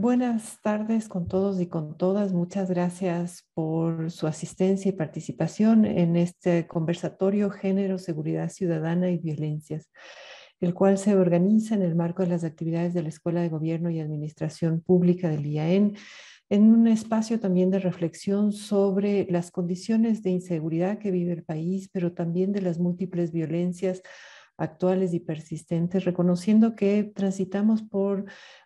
Buenas tardes con todos y con todas. Muchas gracias por su asistencia y participación en este conversatorio Género, Seguridad Ciudadana y Violencias, el cual se organiza en el marco de las actividades de la Escuela de Gobierno y Administración Pública del IAEN, en un espacio también de reflexión sobre las condiciones de inseguridad que vive el país, pero también de las múltiples violencias actuales y persistentes, reconociendo que transitamos por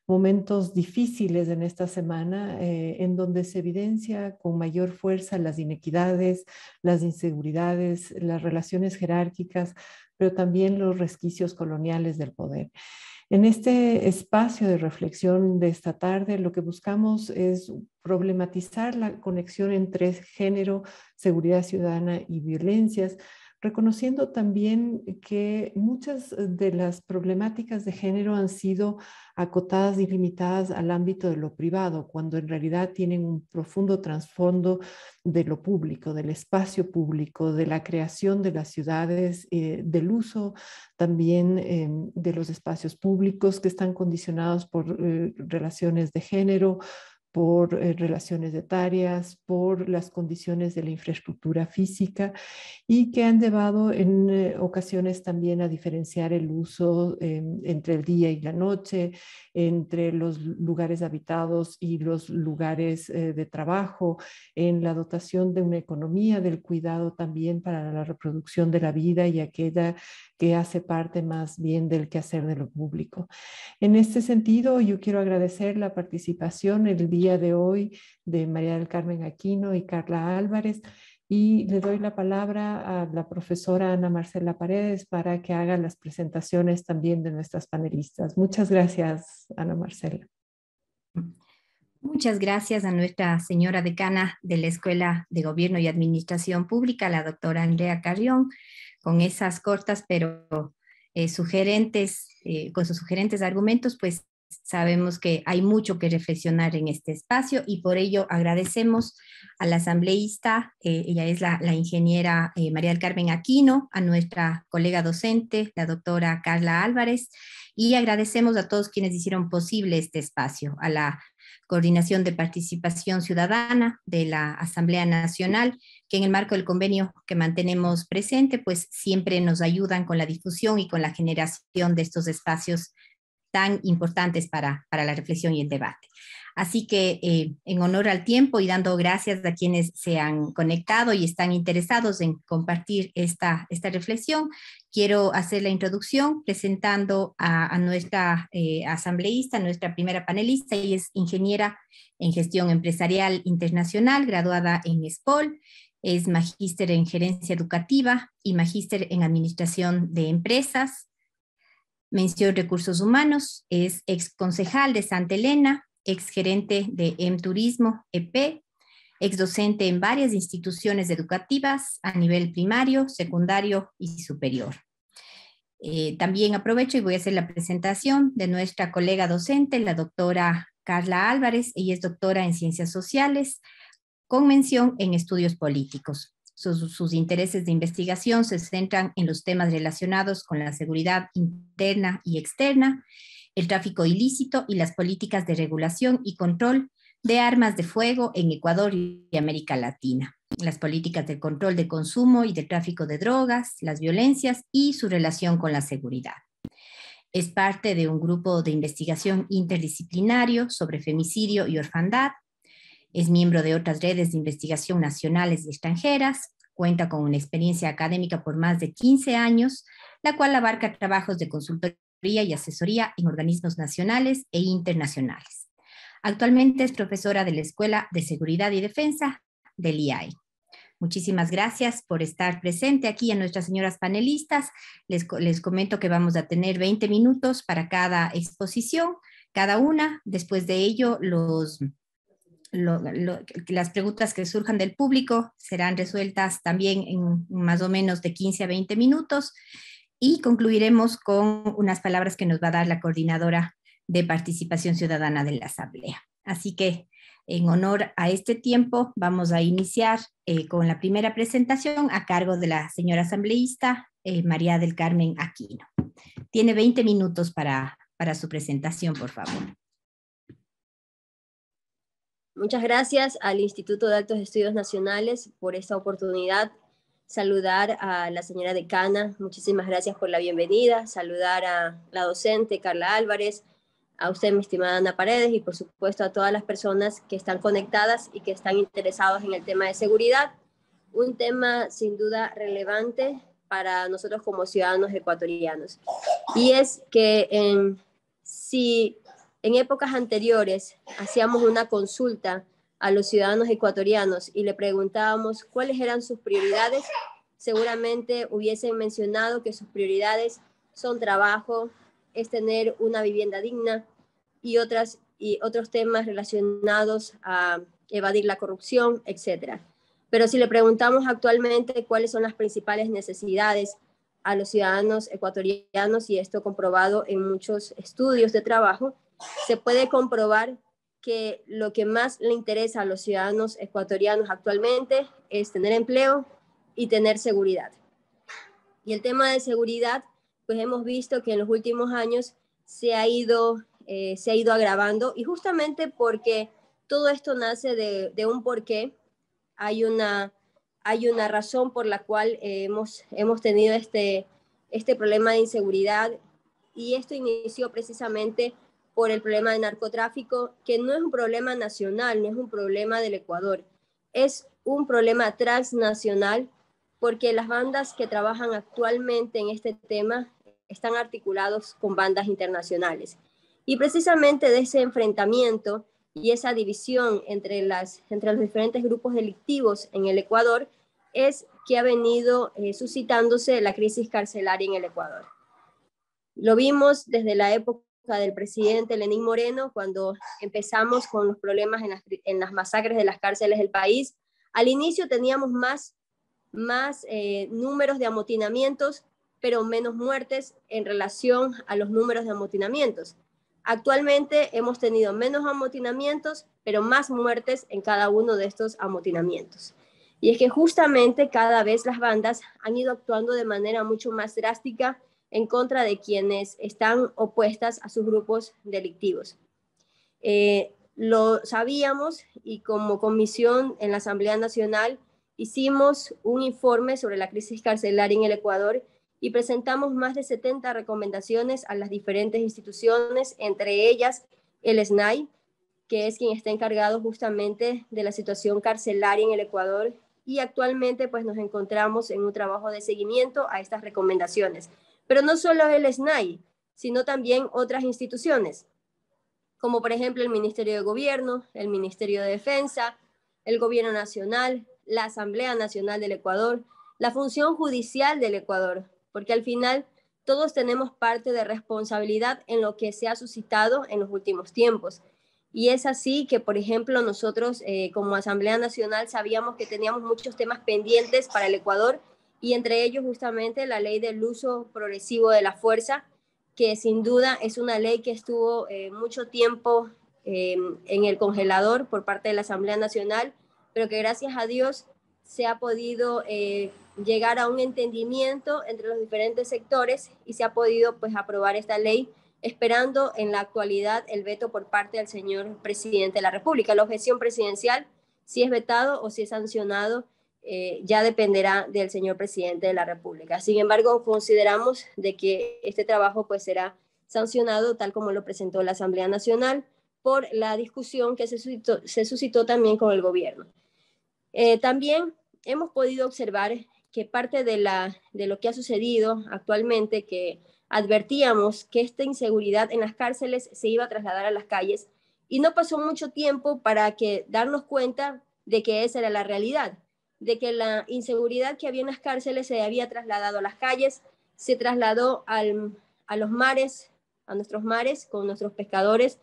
momentos difíciles en esta semana, eh, en donde se evidencia con mayor fuerza las inequidades, las inseguridades, las relaciones jerárquicas, pero también los resquicios coloniales del poder. En este espacio de reflexión de esta tarde, lo que buscamos es problematizar la conexión entre género, seguridad ciudadana y violencias, reconociendo también que muchas eh, de las problemáticas de género han sido acotadas y limitadas al ámbito de lo privado, cuando en realidad tienen un profundo trasfondo de lo público, del espacio público, de la creación de las ciudades, eh, del uso también eh, de los espacios públicos que están condicionados por relaciones de género, por relaciones eh, relaciones etarias, por las condiciones de la infraestructura física y que han llevado en eh, ocasiones también a diferenciar el uso em, entre el día y la noche, entre los lugares habitados y los lugares eh, de trabajo, en la dotación de una economía del cuidado también para la reproducción de la vida y aquella que hace parte más bien del quehacer de lo público. En este sentido, yo quiero agradecer la participación el día día de hoy de María del Carmen Aquino y Carla Álvarez. Y le doy la palabra a la profesora Ana Marcela Paredes para que haga las presentaciones también de nuestras panelistas. Muchas gracias, Ana Marcela. Muchas gracias a nuestra señora decana de la Escuela de Gobierno y Administración Pública, la doctora Andrea Carrión, con esas cortas pero eh, sugerentes, eh, con sus sugerentes argumentos, pues sabemos que hay mucho que reflexionar en este espacio y por ello agradecemos a la asambleísta, eh, ella es la, ingeniera eh, María del Carmen Aquino, a nuestra colega docente, la doctora Carla Álvarez, y agradecemos a todos quienes hicieron posible este espacio, a la Coordinación de Participación Ciudadana de la Asamblea Nacional, que en el marco del convenio que mantenemos presente, pues siempre nos ayudan con la difusión y con la generación de estos espacios tan importantes para, la reflexión y el debate. Así que eh, en honor al tiempo y dando gracias a quienes se han conectado y están interesados en compartir esta, esta reflexión, quiero hacer la introducción presentando a, nuestra eh, asambleísta, nuestra primera panelista, y es ingeniera en gestión empresarial internacional, graduada en SPOL, es magíster en gerencia educativa y magíster en administración de empresas, Mención Recursos Humanos, es ex concejal de Santa Elena, ex gerente de M Turismo EP, ex docente en varias instituciones educativas a nivel primario, secundario y superior. Eh, también aprovecho y voy a hacer la presentación de nuestra colega docente, la doctora Carla Álvarez. Ella es doctora en Ciencias Sociales con mención en Estudios Políticos. Sus, intereses de investigación se centran en los temas relacionados con la seguridad interna y externa, el tráfico ilícito y las políticas de regulación y control de armas de fuego en Ecuador y América Latina, las políticas de control de consumo y de tráfico de drogas, las violencias y su relación con la seguridad. Es parte de un grupo de investigación interdisciplinario sobre femicidio y orfandad es miembro de otras redes de investigación nacionales y extranjeras, cuenta con una experiencia académica por más de 15 años, la cual abarca trabajos de consultoría y asesoría en organismos nacionales e internacionales. Actualmente es profesora de la Escuela de Seguridad y Defensa del IAE. Muchísimas gracias por estar presente aquí a nuestras señoras panelistas. Les, les, comento que vamos a tener 20 minutos para cada exposición, cada una. Después de ello, los las preguntas que surjan del público serán resueltas también en más o menos de 15 a 20 minutos y concluiremos con unas palabras que nos va a dar la coordinadora de participación ciudadana de la Asamblea. Así que en honor a este tiempo vamos a iniciar eh, con la primera presentación a cargo de la señora asambleísta eh, María del Carmen Aquino. Tiene 20 minutos para, para su presentación, por favor. Muchas gracias al Instituto de Altos Estudios Nacionales por esta oportunidad. Saludar a la señora decana, muchísimas gracias por la bienvenida. Saludar a la docente Carla Álvarez, a usted, mi estimada Ana Paredes, y por supuesto a todas las personas que están conectadas y que están interesados en el tema de seguridad. Un tema sin duda relevante para nosotros como ciudadanos ecuatorianos. Y es que em, si en épocas anteriores hacíamos una consulta a los ciudadanos ecuatorianos y le preguntábamos cuáles eran sus prioridades. Seguramente hubiesen mencionado que sus prioridades son trabajo, es tener una vivienda digna y, otras, y otros temas relacionados a evadir la corrupción, etc. Pero si le preguntamos actualmente cuáles son las principales necesidades a los ciudadanos ecuatorianos, y esto comprobado en muchos estudios de trabajo, se puede comprobar que lo que más le interesa a los ciudadanos ecuatorianos actualmente es tener empleo y tener seguridad. Y el tema de seguridad, pues hemos visto que en los últimos años se ha ido, eh, se ha ido agravando y justamente porque todo esto nace de, un porqué, hay una, razón por la cual eh, hemos, tenido este, este problema de inseguridad y esto inició precisamente por el problema de narcotráfico, que no es un problema nacional, no es un problema del Ecuador, es un problema transnacional porque las bandas que trabajan actualmente en este tema están articulados con bandas internacionales. Y precisamente de ese enfrentamiento y esa división entre, las, entre los diferentes grupos delictivos en el Ecuador es que ha venido eh, suscitándose la crisis carcelaria en el Ecuador. Lo vimos desde la época del presidente Lenín Moreno, cuando empezamos con los problemas en las, masacres de las cárceles del país, al inicio teníamos más, más eh, números de amotinamientos, pero menos muertes en relación a los números de amotinamientos. Actualmente hemos tenido menos amotinamientos, pero más muertes en cada uno de estos amotinamientos. Y es que justamente cada vez las bandas han ido actuando de manera mucho más drástica en contra de quienes están opuestas a sus grupos delictivos. Eh, lo sabíamos y como comisión en la Asamblea Nacional hicimos un informe sobre la crisis carcelaria en el Ecuador y presentamos más de 70 recomendaciones a las diferentes instituciones, entre ellas el SNAI, que es quien está encargado justamente de la situación carcelaria en el Ecuador y actualmente pues nos encontramos en un trabajo de seguimiento a estas recomendaciones. Pero no solo el SNAI, sino también otras instituciones, como por ejemplo el Ministerio de Gobierno, el Ministerio de Defensa, el Gobierno Nacional, la Asamblea Nacional del Ecuador, la función judicial del Ecuador, porque al final todos tenemos parte de responsabilidad en lo que se ha suscitado en los últimos tiempos. Y es así que, por ejemplo, nosotros eh, como Asamblea Nacional sabíamos que teníamos muchos temas pendientes para el Ecuador y entre ellos justamente la ley del uso progresivo de la fuerza, que sin duda es una ley que estuvo eh, mucho tiempo eh, en el congelador por parte de la Asamblea Nacional, pero que gracias a Dios se ha podido eh, llegar a un entendimiento entre los diferentes sectores y se ha podido pues aprobar esta ley esperando en la actualidad el veto por parte del señor presidente de la República. La objeción presidencial si es vetado o si es sancionado eh, ya dependerá del señor presidente de la República. Sin embargo, consideramos de que este trabajo pues, será sancionado tal como lo presentó la Asamblea Nacional por la discusión que se suscitó, también con el gobierno. Eh, también hemos podido observar que parte de, de lo que ha sucedido actualmente, que advertíamos que esta inseguridad en las cárceles se iba a trasladar a las calles y no pasó mucho tiempo para que darnos cuenta de que esa era la realidad de que la inseguridad que había en las cárceles se había trasladado a las calles, se trasladó a los mares, a nuestros mares, con nuestros pescadores,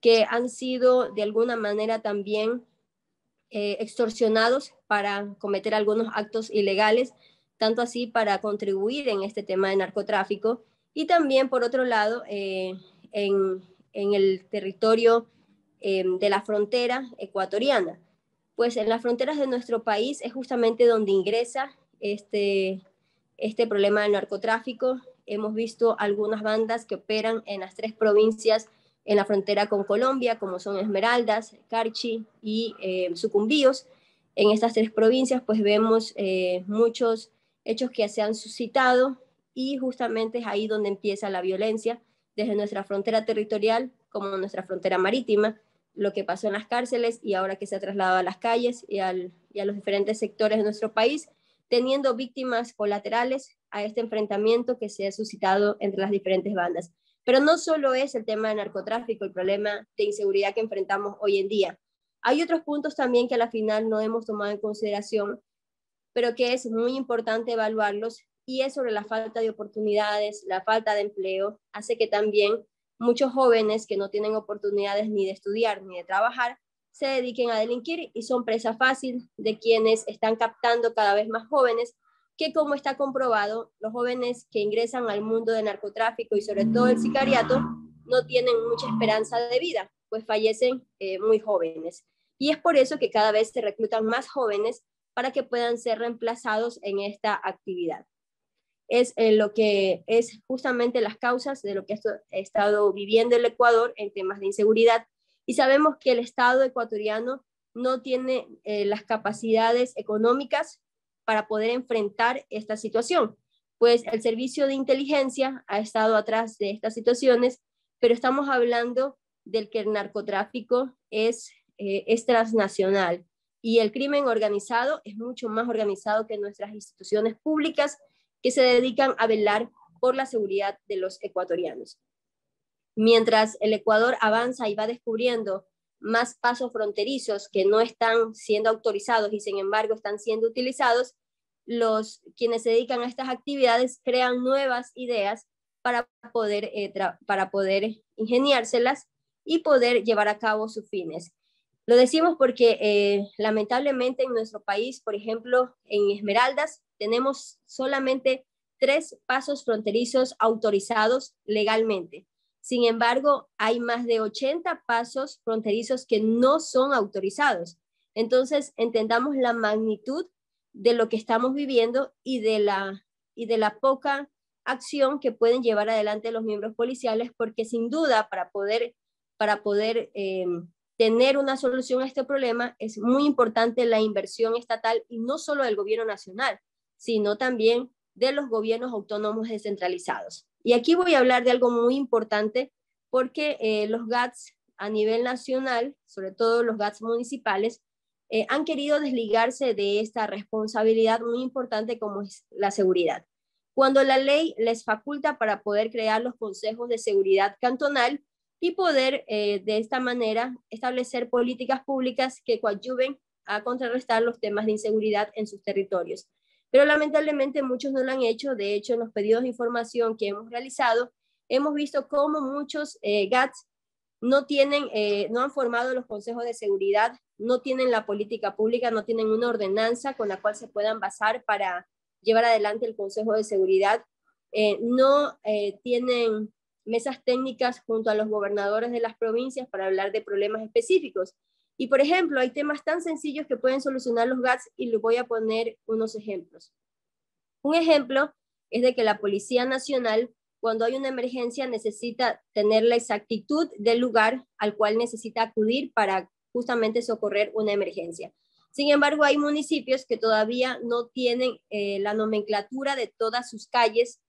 que han sido de alguna manera también eh, extorsionados para cometer algunos actos ilegales, tanto así para contribuir en este tema de narcotráfico. Y también, por otro lado, eh, en, el territorio eh, de la frontera ecuatoriana pues en las fronteras de nuestro país es justamente donde ingresa este, este, problema del narcotráfico. Hemos visto algunas bandas que operan en las tres provincias en la frontera con Colombia, como son Esmeraldas, Carchi y eh, Sucumbíos. En estas tres provincias pues vemos eh, muchos hechos que se han suscitado y justamente es ahí donde empieza la violencia, desde nuestra frontera territorial como nuestra frontera marítima, lo que pasó en las cárceles y ahora que se ha trasladado a las calles y, a los diferentes sectores de nuestro país, teniendo víctimas colaterales a este enfrentamiento que se ha suscitado entre las diferentes bandas. Pero no solo es el tema de narcotráfico, el problema de inseguridad que enfrentamos hoy en día. Hay otros puntos también que a la final no hemos tomado en consideración, pero que es muy importante evaluarlos y es sobre la falta de oportunidades, la falta de empleo, hace que también muchos jóvenes que no tienen oportunidades ni de estudiar ni de trabajar se dediquen a delinquir y son presa fácil de quienes están captando cada vez más jóvenes que como está comprobado, los jóvenes que ingresan al mundo del narcotráfico y sobre todo el sicariato no tienen mucha esperanza de vida, pues fallecen eh, muy jóvenes. Y es por eso que cada vez se reclutan más jóvenes para que puedan ser reemplazados en esta actividad es eh, lo que es justamente las causas de lo que ha estado viviendo el Ecuador en temas de inseguridad. Y sabemos que el Estado ecuatoriano no tiene eh, las capacidades económicas para poder enfrentar esta situación, pues el servicio de inteligencia ha estado atrás de estas situaciones, pero estamos hablando del que el narcotráfico es, eh, es transnacional y el crimen organizado es mucho más organizado que nuestras instituciones públicas que se dedican a velar por la seguridad de los ecuatorianos. Mientras el Ecuador avanza y va descubriendo más pasos fronterizos que no están siendo autorizados y sin embargo están siendo utilizados, los quienes se dedican a estas actividades crean nuevas ideas para poder, eh, para poder ingeniárselas y poder llevar a cabo sus fines. Lo decimos porque eh, lamentablemente en nuestro país, por ejemplo, en Esmeraldas, tenemos solamente tres pasos fronterizos autorizados legalmente. Sin embargo, hay más de 80 pasos fronterizos que no son autorizados. Entonces, entendamos la magnitud de lo que estamos viviendo y de la, y de la poca acción que pueden llevar adelante los miembros policiales, porque sin duda para poder, para poder eh, tener una solución a este problema es muy importante la inversión estatal y no solo del gobierno nacional, sino también de los gobiernos autónomos descentralizados. Y aquí voy a hablar de algo muy importante porque eh, los GATS a nivel nacional, sobre todo los GATS municipales, eh, han querido desligarse de esta responsabilidad muy importante como es la seguridad. Cuando la ley les faculta para poder crear los consejos de seguridad cantonal y poder eh, de esta manera establecer políticas públicas que coadyuven a contrarrestar los temas de inseguridad en sus territorios pero lamentablemente muchos no lo han hecho. De hecho, en los pedidos de información que hemos realizado, hemos visto cómo muchos eh, GATS no tienen, eh, no han formado los consejos de seguridad, no tienen la política pública, no tienen una ordenanza con la cual se puedan basar para llevar adelante el consejo de seguridad, eh, no tienen mesas técnicas junto a los gobernadores de las provincias para hablar de problemas específicos. Y por ejemplo, hay temas tan sencillos que pueden solucionar los GATS y les voy a poner unos ejemplos. Un ejemplo es de que la Policía Nacional, cuando hay una emergencia, necesita tener la exactitud del lugar al cual necesita acudir para justamente socorrer una emergencia. Sin embargo, hay municipios que todavía no tienen eh, la nomenclatura de todas sus calles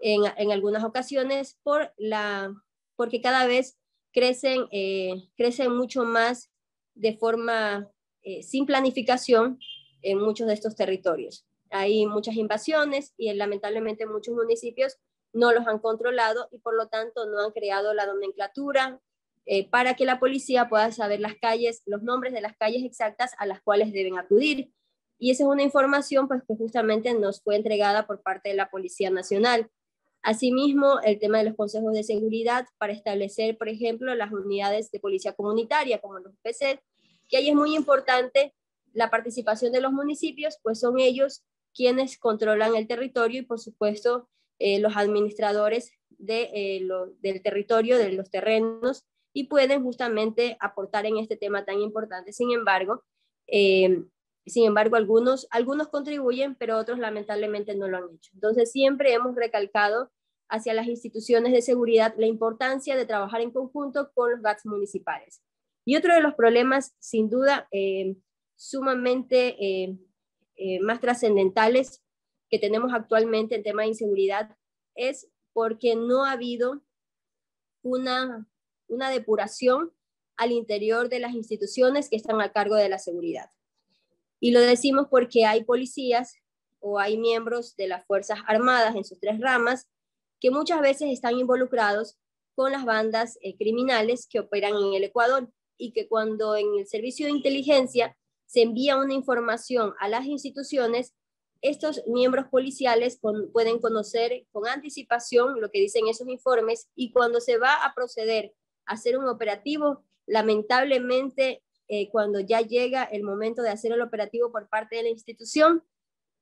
en, algunas ocasiones por la, porque cada vez crecen, eh, crecen mucho más de forma eh, sin planificación en muchos de estos territorios. Hay muchas invasiones y eh, lamentablemente muchos municipios no los han controlado y por lo tanto no han creado la nomenclatura eh, para que la policía pueda saber las calles, los nombres de las calles exactas a las cuales deben acudir. Y esa es una información pues, que justamente nos fue entregada por parte de la Policía Nacional. Asimismo, el tema de los consejos de seguridad para establecer, por ejemplo, las unidades de policía comunitaria, como los PC, que ahí es muy importante la participación de los municipios, pues son ellos quienes controlan el territorio y, por supuesto, eh, los administradores de, eh, del territorio, de los terrenos, y pueden justamente aportar en este tema tan importante. Sin embargo, eh, sin embargo, algunos, algunos contribuyen, pero otros lamentablemente no lo han hecho. Entonces, siempre hemos recalcado hacia las instituciones de seguridad la importancia de trabajar en conjunto con los municipales. Y otro de los problemas, sin duda, eh, sumamente eh, eh, más trascendentales que tenemos actualmente en tema de inseguridad es porque no ha habido una, una depuración al interior de las instituciones que están a cargo de la seguridad. Y lo decimos porque hay policías o hay miembros de las Fuerzas Armadas en sus tres ramas que muchas veces están involucrados con las bandas eh, criminales que operan en el Ecuador y que cuando en el servicio de inteligencia se envía una información a las instituciones, estos miembros policiales pueden conocer con anticipación lo que dicen esos informes y cuando se va a proceder a hacer un operativo, lamentablemente eh, cuando ya llega el momento de hacer el operativo por parte de la institución,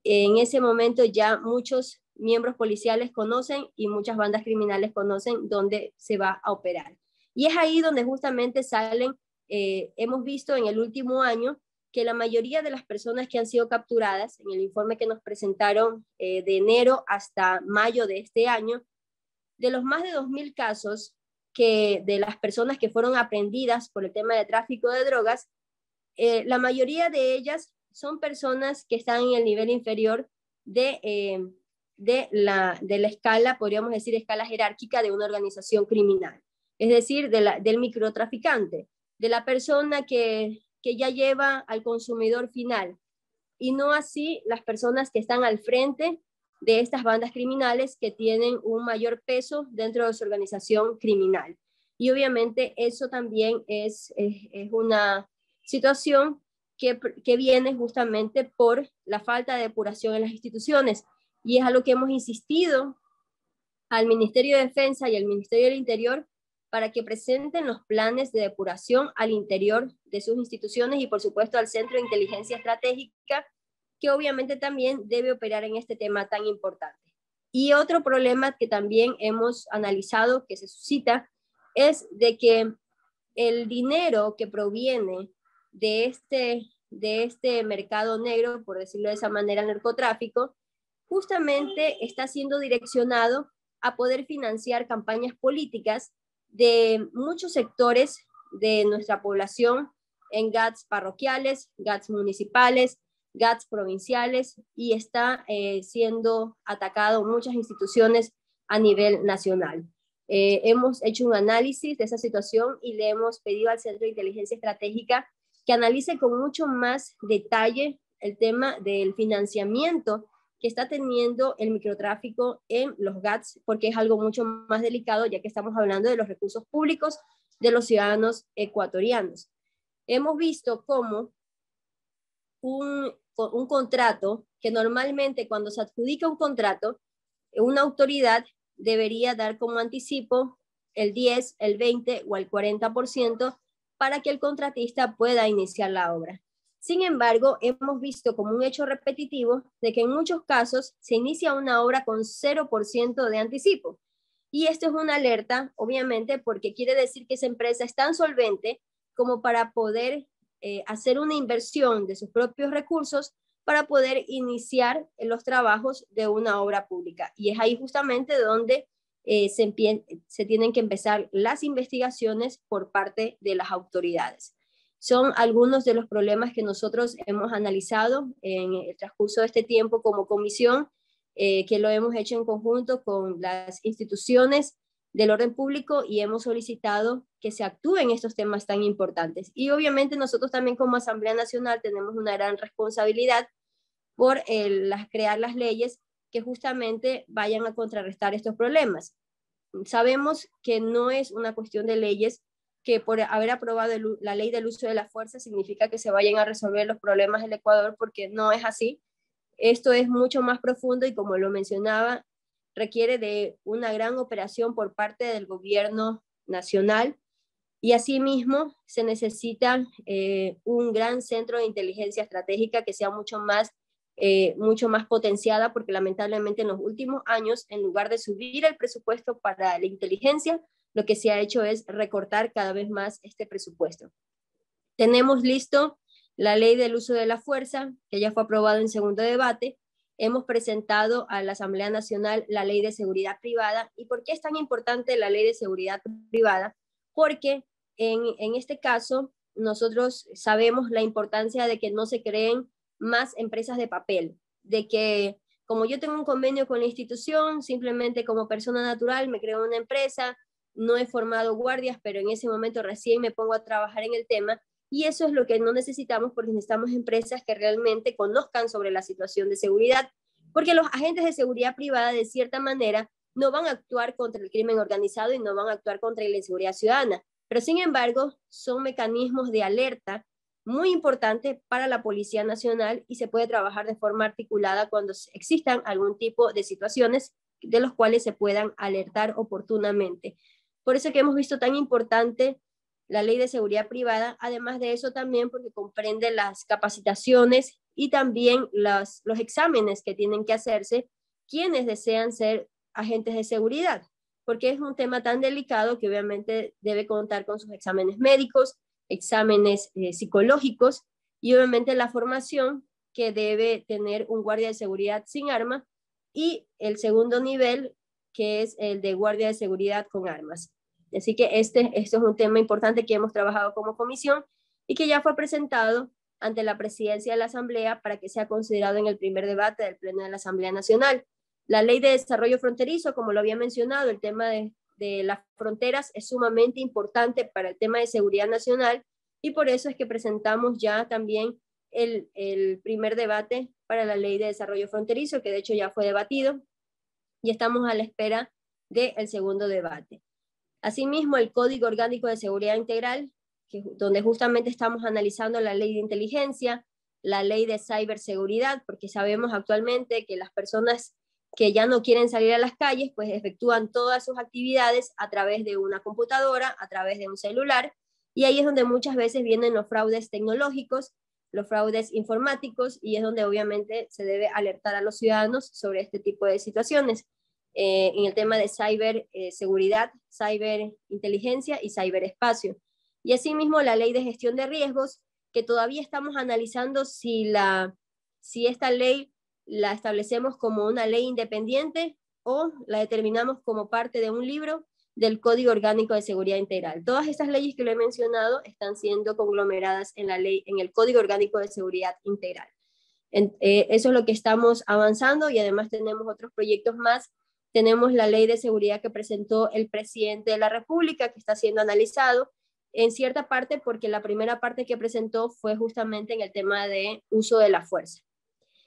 en ese momento ya muchos miembros policiales conocen y muchas bandas criminales conocen dónde se va a operar. Y es ahí donde justamente salen, eh, hemos visto en el último año que la mayoría de las personas que han sido capturadas en el informe que nos presentaron eh, de enero hasta mayo de este año, de los más de 2.000 casos que de las personas que fueron aprendidas por el tema de tráfico de drogas, eh, la mayoría de ellas son personas que están en el nivel inferior de, eh, de, la, de la escala, podríamos decir, escala jerárquica de una organización criminal, es decir, de la, del microtraficante, de la persona que, que ya lleva al consumidor final, y no así las personas que están al frente de estas bandas criminales que tienen un mayor peso dentro de su organización criminal. Y obviamente eso también es, es, una situación que, que, viene justamente por la falta de depuración en las instituciones. Y es a lo que hemos insistido al Ministerio de Defensa y al Ministerio del Interior para que presenten los planes de depuración al interior de sus instituciones y por supuesto al Centro de Inteligencia Estratégica que obviamente también debe operar en este tema tan importante. Y otro problema que también hemos analizado que se suscita es de que el dinero que proviene de este, de este mercado negro, por decirlo de esa manera, el narcotráfico, justamente está siendo direccionado a poder financiar campañas políticas de muchos sectores de nuestra población en GATS parroquiales, GATS municipales, GATS provinciales y está eh, siendo atacado muchas instituciones a nivel nacional. Eh, hemos hecho un análisis de esa situación y le hemos pedido al Centro de Inteligencia Estratégica que analice con mucho más detalle el tema del financiamiento que está teniendo el microtráfico en los GATS, porque es algo mucho más delicado, ya que estamos hablando de los recursos públicos de los ciudadanos ecuatorianos. Hemos visto cómo un, contrato, que normalmente cuando se adjudica un contrato, una autoridad debería dar como anticipo el 10, el 20 o el 40% para que el contratista pueda iniciar la obra. Sin embargo, hemos visto como un hecho repetitivo de que en muchos casos se inicia una obra con 0% de anticipo. Y esto es una alerta, obviamente, porque quiere decir que esa empresa es tan solvente como para poder eh, hacer una inversión de sus propios recursos para poder iniciar los trabajos de una obra pública. Y es ahí justamente donde eh, se, tienen que empezar las investigaciones por parte de las autoridades. Son algunos de los problemas que nosotros hemos analizado en el transcurso de este tiempo como comisión, eh, que lo hemos hecho en conjunto con las instituciones del orden público y hemos solicitado que se actúen estos temas tan importantes. Y obviamente nosotros también como Asamblea Nacional tenemos una gran responsabilidad por eh, las, crear las leyes que justamente vayan a contrarrestar estos problemas. Sabemos que no es una cuestión de leyes, que por haber aprobado la ley del uso de la fuerza significa que se vayan a resolver los problemas del Ecuador, porque no es así. Esto es mucho más profundo y como lo mencionaba, requiere de una gran operación por parte del gobierno nacional y asimismo se necesita eh, un gran centro de inteligencia estratégica que sea mucho más, eh, mucho más potenciada porque lamentablemente en los últimos años, en lugar de subir el presupuesto para la inteligencia, lo que se ha hecho es recortar cada vez más este presupuesto. Tenemos listo la ley del uso de la fuerza, que ya fue aprobada en segundo debate, hemos presentado a la Asamblea Nacional la Ley de Seguridad Privada. ¿Y por qué es tan importante la Ley de Seguridad Privada? Porque en, este caso nosotros sabemos la importancia de que no se creen más empresas de papel, de que como yo tengo un convenio con la institución, simplemente como persona natural me creo una empresa, no he formado guardias, pero en ese momento recién me pongo a trabajar en el tema y eso es lo que no necesitamos porque necesitamos empresas que realmente conozcan sobre la situación de seguridad, porque los agentes de seguridad privada, de cierta manera, no van a actuar contra el crimen organizado y no van a actuar contra la inseguridad ciudadana, pero sin embargo son mecanismos de alerta muy importantes para la Policía Nacional y se puede trabajar de forma articulada cuando existan algún tipo de situaciones de los cuales se puedan alertar oportunamente. Por eso que hemos visto tan importante la ley de seguridad privada, además de eso también porque comprende las capacitaciones y también las, los exámenes que tienen que hacerse quienes desean ser agentes de seguridad, porque es un tema tan delicado que obviamente debe contar con sus exámenes médicos, exámenes eh, psicológicos y obviamente la formación que debe tener un guardia de seguridad sin arma y el segundo nivel que es el de guardia de seguridad con armas. Así que este, este, es un tema importante que hemos trabajado como comisión y que ya fue presentado ante la presidencia de la Asamblea para que sea considerado en el primer debate del Pleno de la Asamblea Nacional. La ley de desarrollo fronterizo, como lo había mencionado, el tema de, las fronteras es sumamente importante para el tema de seguridad nacional y por eso es que presentamos ya también el, primer debate para la ley de desarrollo fronterizo, que de hecho ya fue debatido y estamos a la espera del segundo debate. Asimismo, el Código Orgánico de Seguridad Integral, donde justamente estamos analizando la ley de inteligencia, la ley de ciberseguridad, porque sabemos actualmente que las personas que ya no quieren salir a las calles, pues efectúan todas sus actividades a través de una computadora, a través de un celular, y ahí es donde muchas veces vienen los fraudes tecnológicos, los fraudes informáticos, y es donde obviamente se debe alertar a los ciudadanos sobre este tipo de situaciones. Eh, en el tema de ciberseguridad, eh, ciberinteligencia y ciberespacio. Y asimismo la ley de gestión de riesgos, que todavía estamos analizando si, la, si esta ley la establecemos como una ley independiente o la determinamos como parte de un libro del Código Orgánico de Seguridad Integral. Todas estas leyes que lo he mencionado están siendo conglomeradas en la ley, en el Código Orgánico de Seguridad Integral. Eh, eso es lo que estamos avanzando y además tenemos otros proyectos más tenemos la ley de seguridad que presentó el presidente de la República, que está siendo analizado en cierta parte porque la primera parte que presentó fue justamente en el tema de uso de la fuerza.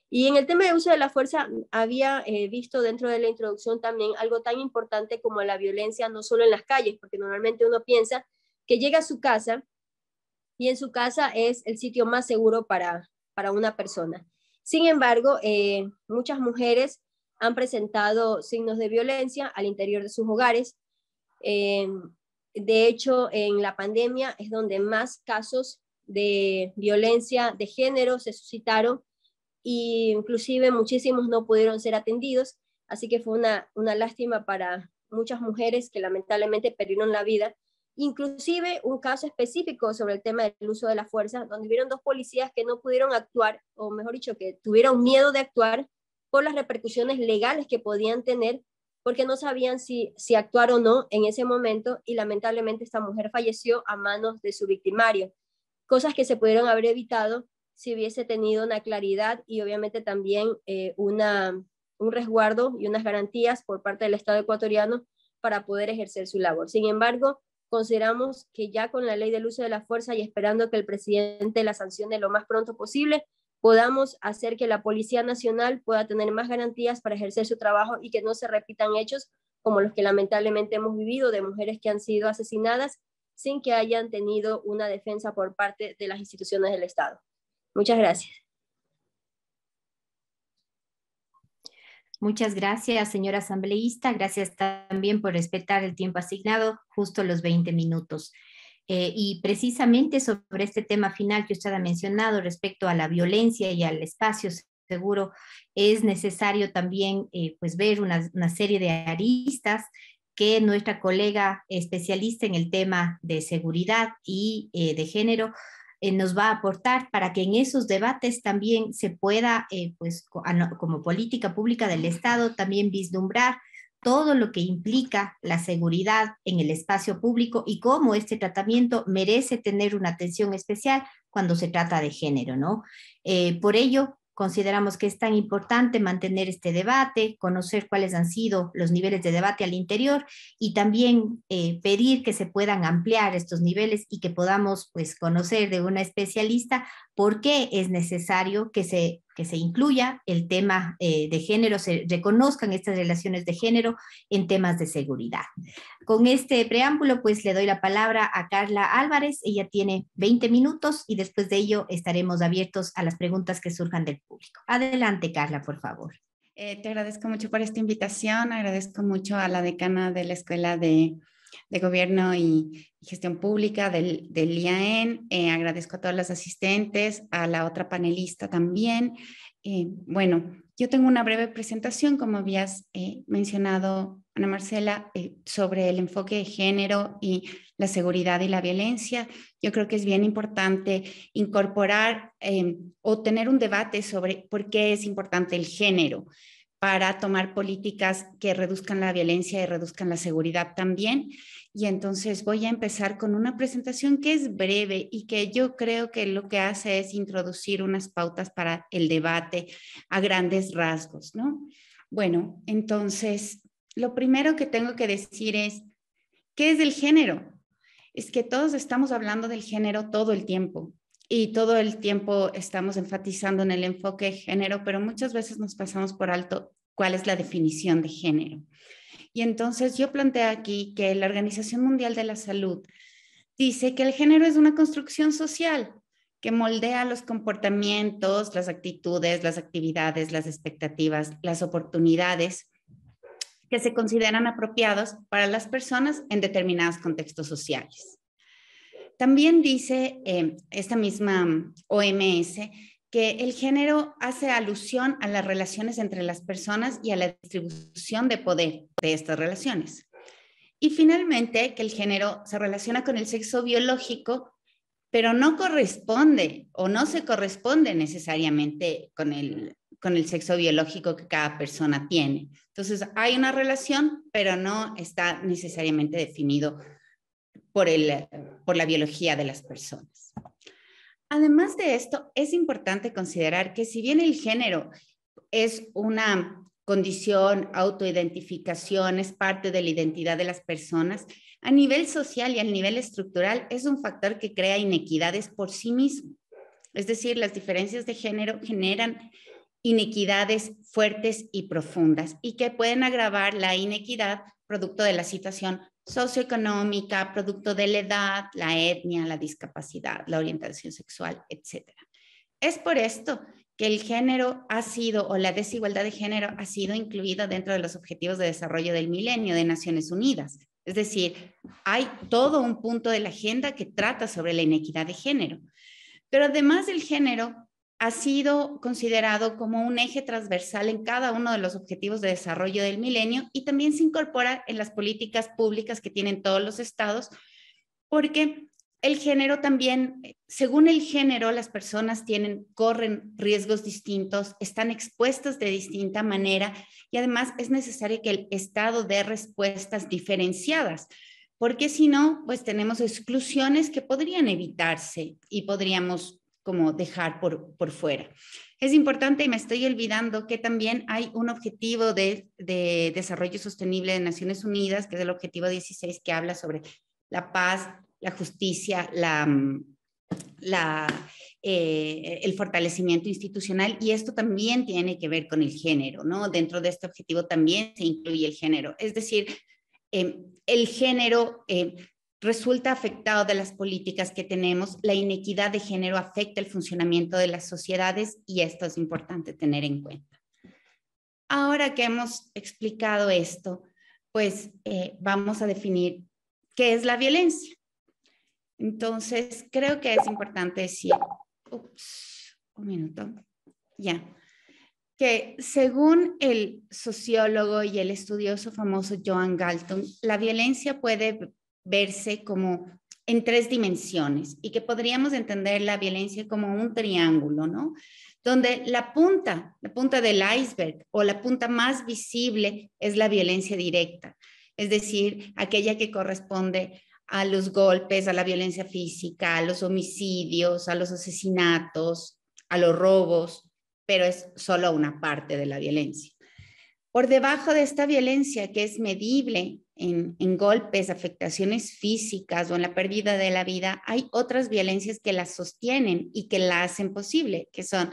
Y en el tema de uso de la fuerza había eh, visto dentro de la introducción también algo tan importante como la violencia, no solo en las calles, porque normalmente uno piensa que llega a su casa y en su casa es el sitio más seguro para, para una persona. Sin embargo, eh, muchas mujeres han presentado signos de violencia al interior de sus hogares. Eh, de hecho, en la pandemia es donde más casos de violencia de género se suscitaron e inclusive muchísimos no pudieron ser atendidos, así que fue una, una lástima para muchas mujeres que lamentablemente perdieron la vida. Inclusive un caso específico sobre el tema del uso de la fuerza, donde vieron dos policías que no pudieron actuar, o mejor dicho, que tuvieron miedo de actuar por las repercusiones legales que podían tener, porque no sabían si, actuar o no en ese momento y lamentablemente esta mujer falleció a manos de su victimario, cosas que se pudieron haber evitado si hubiese tenido una claridad y obviamente también eh, un resguardo y unas garantías por parte del Estado ecuatoriano para poder ejercer su labor. Sin embargo, consideramos que ya con la ley del uso de la fuerza y esperando que el presidente la sancione lo más pronto posible, podamos hacer que la Policía Nacional pueda tener más garantías para ejercer su trabajo y que no se repitan hechos como los que lamentablemente hemos vivido de mujeres que han sido asesinadas sin que hayan tenido una defensa por parte de las instituciones del Estado. Muchas gracias. Muchas gracias, señora asambleísta. Gracias también por respetar el tiempo asignado, justo los 20 minutos. Eh, y precisamente sobre este tema final que usted ha mencionado respecto a la violencia y al espacio seguro, es necesario también eh, pues ver una, serie de aristas que nuestra colega especialista en el tema de seguridad y eh, de género nos va a aportar para que en esos debates también se pueda, pues, como política pública del Estado, también vislumbrar todo lo que implica la seguridad en el espacio público y cómo este tratamiento merece tener una atención especial cuando se trata de género, ¿no? Eh, por ello, consideramos que es tan importante mantener este debate, conocer cuáles han sido los niveles de debate al interior y también eh, pedir que se puedan ampliar estos niveles y que podamos pues, conocer de una especialista por qué es necesario que se que se incluya el tema eh, de género, se reconozcan estas relaciones de género en temas de seguridad. Con este preámbulo, pues le doy la palabra a Carla Álvarez. Ella tiene 20 minutos y después de ello estaremos abiertos a las preguntas que surjan del público. Adelante, Carla, por favor. Eh, te agradezco mucho por esta invitación, agradezco mucho a la decana de la Escuela de de Gobierno y, Gestión Pública del, del IAEN. Eh, agradezco a todos los asistentes, a la otra panelista también. Eh, bueno, yo tengo una breve presentación, como habías eh, mencionado, Ana Marcela, sobre el enfoque de género y la seguridad y la violencia. Yo creo que es bien importante incorporar o tener un debate sobre por qué es importante el género para tomar políticas que reduzcan la violencia y reduzcan la seguridad también. Y entonces voy a empezar con una presentación que es breve y que yo creo que lo que hace es introducir unas pautas para el debate a grandes rasgos, ¿no? Bueno, entonces, lo primero que tengo que decir es, ¿qué es el género? Es que todos estamos hablando del género todo el tiempo y todo el tiempo estamos enfatizando en el enfoque de género, pero muchas veces nos pasamos por alto cuál es la definición de género. Y entonces yo planteo aquí que la Organización Mundial de la Salud dice que el género es una construcción social que moldea los comportamientos, las actitudes, las actividades, las expectativas, las oportunidades que se consideran apropiados para las personas en determinados contextos sociales. También dice eh, esta misma OMS que el género hace alusión a las relaciones entre las personas y a la distribución de poder de estas relaciones. Y finalmente, que el género se relaciona con el sexo biológico, pero no corresponde o no se corresponde necesariamente con el, con el sexo biológico que cada persona tiene. Entonces, hay una relación, pero no está necesariamente definido por, la biología de las personas. Además de esto, es importante considerar que si bien el género es una condición, autoidentificación, es parte de la identidad de las personas, a nivel social y a nivel estructural es un factor que crea inequidades por sí mismo. Es decir, las diferencias de género generan inequidades fuertes y profundas y que pueden agravar la inequidad producto de la situación socioeconómica, producto de la edad, la etnia, la discapacidad, la orientación sexual, etc. Es por esto que el género ha sido, o la desigualdad de género ha sido incluida dentro de los Objetivos de Desarrollo del Milenio de Naciones Unidas. Es decir, hay todo un punto de la agenda que trata sobre la inequidad de género. Pero además del género, ha sido considerado como un eje transversal en cada uno de los objetivos de desarrollo del milenio y también se incorpora en las políticas públicas que tienen todos los estados, porque el género también, eh, según el género, las personas tienen, corren riesgos distintos, están expuestas de distinta manera y además es necesario que el Estado dé respuestas diferenciadas, porque si no, pues tenemos exclusiones que podrían evitarse y podríamos como dejar por, fuera. Es importante, y me estoy olvidando, que también hay un objetivo de, desarrollo sostenible de Naciones Unidas, que es el objetivo 16, que habla sobre la paz, la justicia, la, mm, la, eh, el fortalecimiento institucional y esto también tiene que ver con el género, ¿no? Dentro de este objetivo también se incluye el género, es decir, em, el género em, resulta afectado de las políticas que tenemos. La inequidad de género afecta el funcionamiento de las sociedades y esto es importante tener en cuenta. Ahora que hemos explicado esto, pues eh, vamos a definir qué es la violencia. Entonces, creo que es importante decir, ups, un minuto, ya, que según el sociólogo y el estudioso famoso Joan Galton, la violencia puede verse como en tres dimensiones y que podríamos entender la violencia como un triángulo, ¿no? Donde la punta, la punta del iceberg o la punta más visible es la violencia directa, es decir, aquella que corresponde a los golpes, a la violencia física, a los homicidios, a los asesinatos, a los robos, pero es solo una parte de la violencia. Por debajo de esta violencia que es medible, en, golpes, afectaciones físicas o en la pérdida de la vida, hay otras violencias que las sostienen y que la hacen posible, que son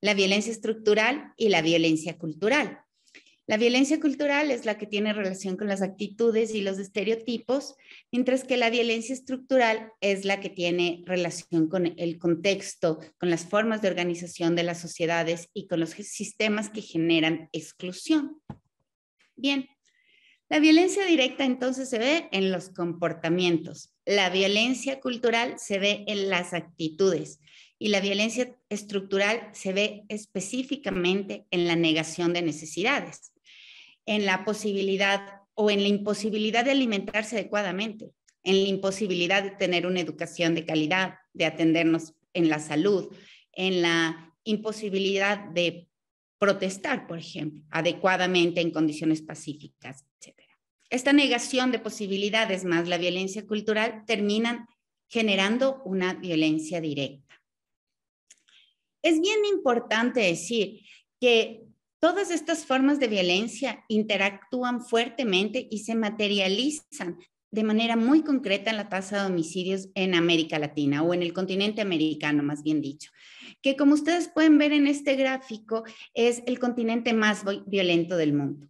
la violencia estructural y la violencia cultural. La violencia cultural es la que tiene relación con las actitudes y los estereotipos, mientras que la violencia estructural es la que tiene relación con el contexto, con las formas de organización de las sociedades y con los sistemas que generan exclusión. Bien, la violencia directa entonces se ve en los comportamientos, la violencia cultural se ve en las actitudes y la violencia estructural se ve específicamente en la negación de necesidades, en la posibilidad o en la imposibilidad de alimentarse adecuadamente, en la imposibilidad de tener una educación de calidad, de atendernos en la salud, en la imposibilidad de protestar, por ejemplo, adecuadamente en condiciones pacíficas, etc esta negación de posibilidades más la violencia cultural terminan generando una violencia directa. Es bien importante decir que todas estas formas de violencia interactúan fuertemente y se materializan de manera muy concreta en la tasa de homicidios en América Latina o en el continente americano, más bien dicho, que como ustedes pueden ver en este gráfico, es el continente más violento del mundo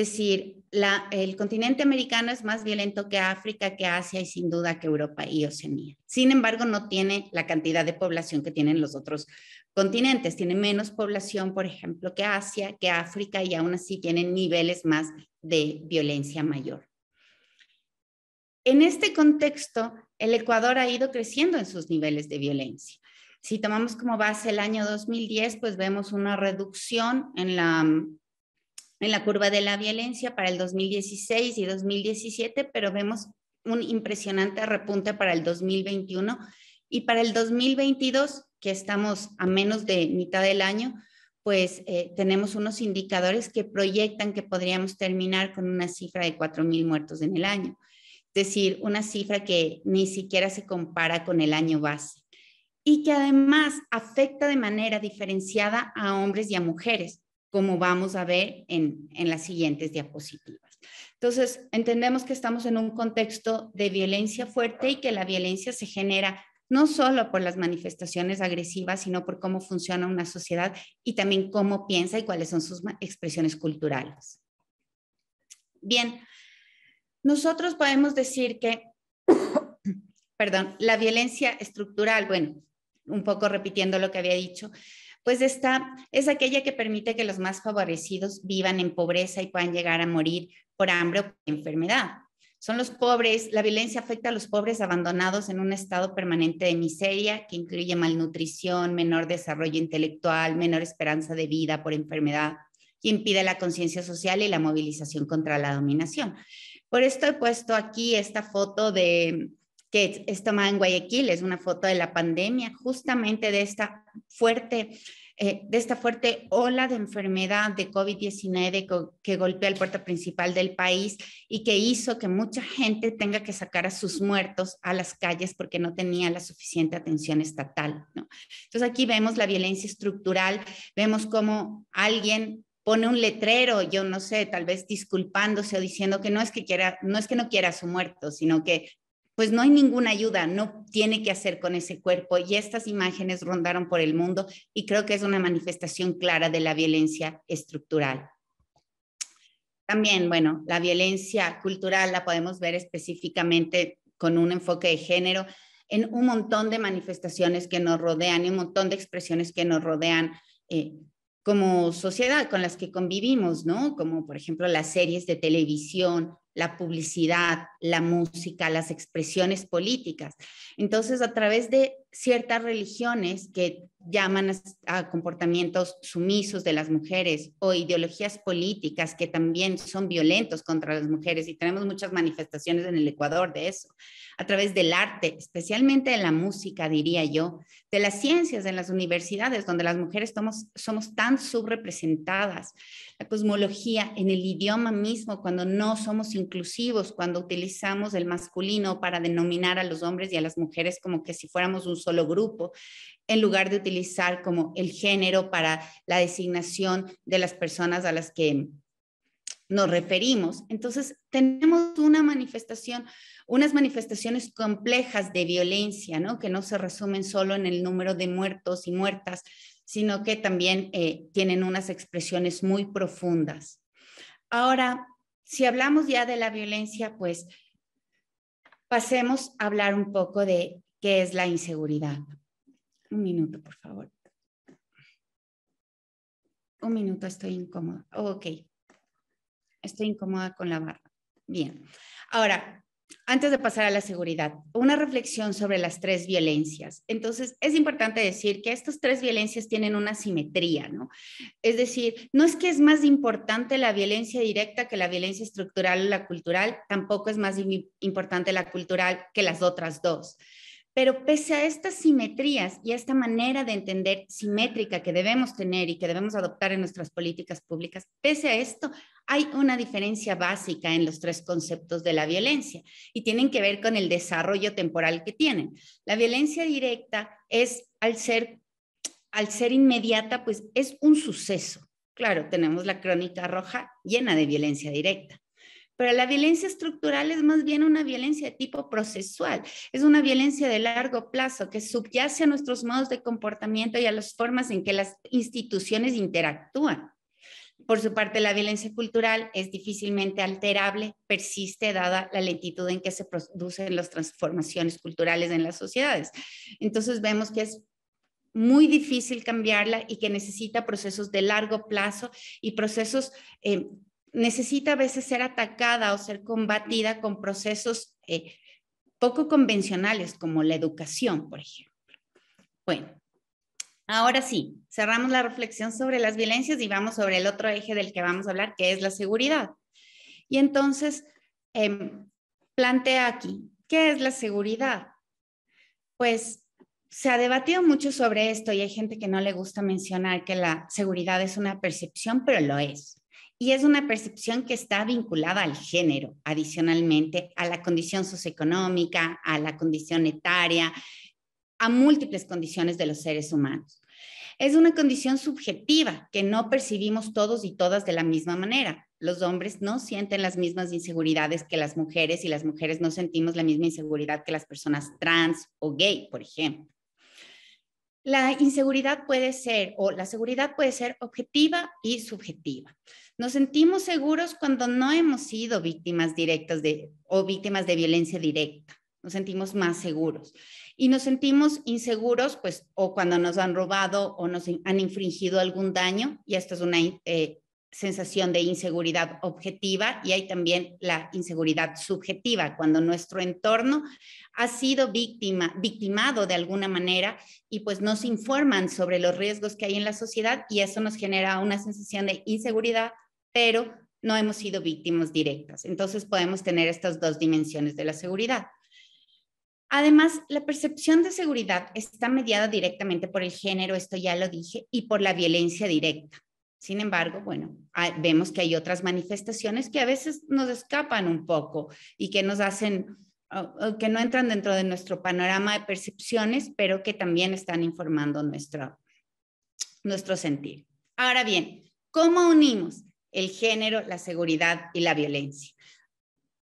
es decir, el continente americano es más violento que África, que Asia y sin duda que Europa y Oceanía. Sin embargo, no tiene la cantidad de población que tienen los otros continentes. Tiene menos población, por ejemplo, que Asia, que África y aún así tienen niveles más de violencia mayor. En este contexto, el Ecuador ha ido creciendo en sus niveles de violencia. Si tomamos como base el año 2010, pues vemos una reducción en la en la curva de la violencia para el 2016 y 2017, pero vemos un impresionante repunte para el 2021 y para el 2022, que estamos a menos de mitad del año, pues eh, tenemos unos indicadores que proyectan que podríamos terminar con una cifra de 4.000 muertos en el año, es decir, una cifra que ni siquiera se compara con el año base y que además afecta de manera diferenciada a hombres y a mujeres como vamos a ver en, las siguientes diapositivas. Entonces, entendemos que estamos en un contexto de violencia fuerte y que la violencia se genera no solo por las manifestaciones agresivas, sino por cómo funciona una sociedad y también cómo piensa y cuáles son sus expresiones culturales. Bien, nosotros podemos decir que, perdón, la violencia estructural, bueno, un poco repitiendo lo que había dicho, pues esta es aquella que permite que los más favorecidos vivan en pobreza y puedan llegar a morir por hambre o enfermedad. Son los pobres, la violencia afecta a los pobres abandonados en un estado permanente de miseria que incluye malnutrición, menor desarrollo intelectual, menor esperanza de vida por enfermedad y impide la conciencia social y la movilización contra la dominación. Por esto he puesto aquí esta foto de que es tomada en Guayaquil, es una foto de la pandemia, justamente de esta fuerte eh, de esta fuerte ola de enfermedad de COVID-19 que golpea el puerto principal del país y que hizo que mucha gente tenga que sacar a sus muertos a las calles porque no tenía la suficiente atención estatal. ¿no? Entonces aquí vemos la violencia estructural, vemos cómo alguien pone un letrero, yo no sé, tal vez disculpándose o diciendo que no es que quiera, no es que no quiera a su muerto, sino que pues no hay ninguna ayuda, no tiene que hacer con ese cuerpo. Y estas imágenes rondaron por el mundo y creo que es una manifestación clara de la violencia estructural. También, bueno, la violencia cultural la podemos ver específicamente con un enfoque de género en un montón de manifestaciones que nos rodean y un montón de expresiones que nos rodean. Eh, como sociedad con las que convivimos, ¿no? Como por ejemplo las series de televisión, la publicidad, la música, las expresiones políticas. Entonces, a través de ciertas religiones que llaman a, comportamientos sumisos de las mujeres o ideologías políticas que también son violentos contra las mujeres y tenemos muchas manifestaciones en el Ecuador de eso, a través del arte, especialmente de la música, diría yo, de las ciencias en las universidades, donde las mujeres somos, somos tan subrepresentadas la cosmología en el idioma mismo, cuando no somos inclusivos, cuando utilizamos el masculino para denominar a los hombres y a las mujeres como que si fuéramos un solo grupo, en lugar de utilizar como el género para la designación de las personas a las que nos referimos. Entonces, tenemos una manifestación, unas manifestaciones complejas de violencia, ¿no? Que no se resumen solo en el número de muertos y muertas, sino que también eh, tienen unas expresiones muy profundas. Ahora, si hablamos ya de la violencia, pues pasemos a hablar un poco de qué es la inseguridad. Un minuto, por favor. Un minuto, estoy incómoda. ok. Estoy incómoda con la barra. Bien. Ahora, antes de pasar a la seguridad, una reflexión sobre las tres violencias. Entonces, es importante decir que estas tres violencias tienen una simetría, ¿no? Es decir, no es que es más importante la violencia directa que la violencia estructural o la cultural, tampoco es más importante la cultural que las otras dos. Pero pese a estas simetrías y a esta manera de entender simétrica que debemos tener y que debemos adoptar en nuestras políticas públicas, pese a esto, hay una diferencia básica en los tres conceptos de la violencia y tienen que ver con el desarrollo temporal que tienen. La violencia directa es, al ser, al ser inmediata, pues es un suceso. Claro, tenemos la crónica roja llena de violencia directa. Pero la violencia estructural es más bien una violencia de tipo procesual, es una violencia de largo plazo que subyace a nuestros modos de comportamiento y a las formas en que las instituciones interactúan. Por su parte, la violencia cultural es difícilmente alterable, persiste dada la lentitud en que se producen las transformaciones culturales en las sociedades. Entonces vemos que es muy difícil cambiarla y que necesita procesos de largo plazo y procesos, eh, necesita a veces ser atacada o ser combatida con procesos eh, poco convencionales como la educación, por ejemplo. Bueno, Ahora sí, cerramos la reflexión sobre las violencias y vamos sobre el otro eje del que vamos a hablar, que es la seguridad. Y entonces, em, plantea aquí, ¿qué es la seguridad? Pues se ha debatido mucho sobre esto y hay gente que no le gusta mencionar que la seguridad es una percepción, pero lo es. Y es una percepción que está vinculada al género, adicionalmente a la condición socioeconómica, a la condición etaria, a múltiples condiciones de los seres humanos. Es una condición subjetiva que no percibimos todos y todas de la misma manera. Los hombres no sienten las mismas inseguridades que las mujeres y las mujeres no sentimos la misma inseguridad que las personas trans o gay, por ejemplo. La inseguridad puede ser, o la seguridad puede ser objetiva y subjetiva. Nos sentimos seguros cuando no hemos sido víctimas directas de, o víctimas de violencia directa. Nos sentimos más seguros y nos sentimos inseguros, pues, o cuando nos han robado o nos han infringido algún daño, y esto es una eh, sensación de inseguridad objetiva, y hay también la inseguridad subjetiva, cuando nuestro entorno ha sido víctima, victimado de alguna manera, y pues nos informan sobre los riesgos que hay en la sociedad, y eso nos genera una sensación de inseguridad, pero no hemos sido víctimas directas. Entonces podemos tener estas dos dimensiones de la seguridad. Además, la percepción de seguridad está mediada directamente por el género, esto ya lo dije, y por la violencia directa. Sin embargo, bueno, vemos que hay otras manifestaciones que a veces nos escapan un poco y que nos hacen, que no entran dentro de nuestro panorama de percepciones, pero que también están informando nuestro, nuestro sentir. Ahora bien, ¿cómo unimos el género, la seguridad y la violencia?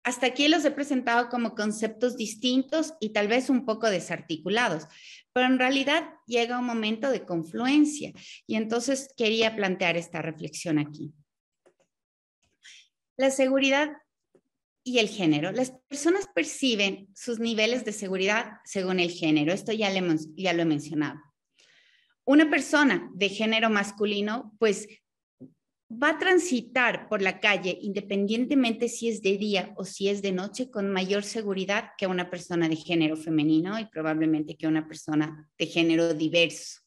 hasta aquí los he presentado como conceptos distintos y tal vez un poco desarticulados, pero en realidad llega un momento de confluencia y entonces quería plantear esta reflexión aquí. La seguridad y el género. Las personas perciben sus niveles de seguridad según el género. Esto ya, ya lo he mencionado. Una persona de género masculino, pues va a transitar por la calle independientemente si es de día o si es de noche con mayor seguridad que una persona de género femenino y probablemente que una persona de género diverso.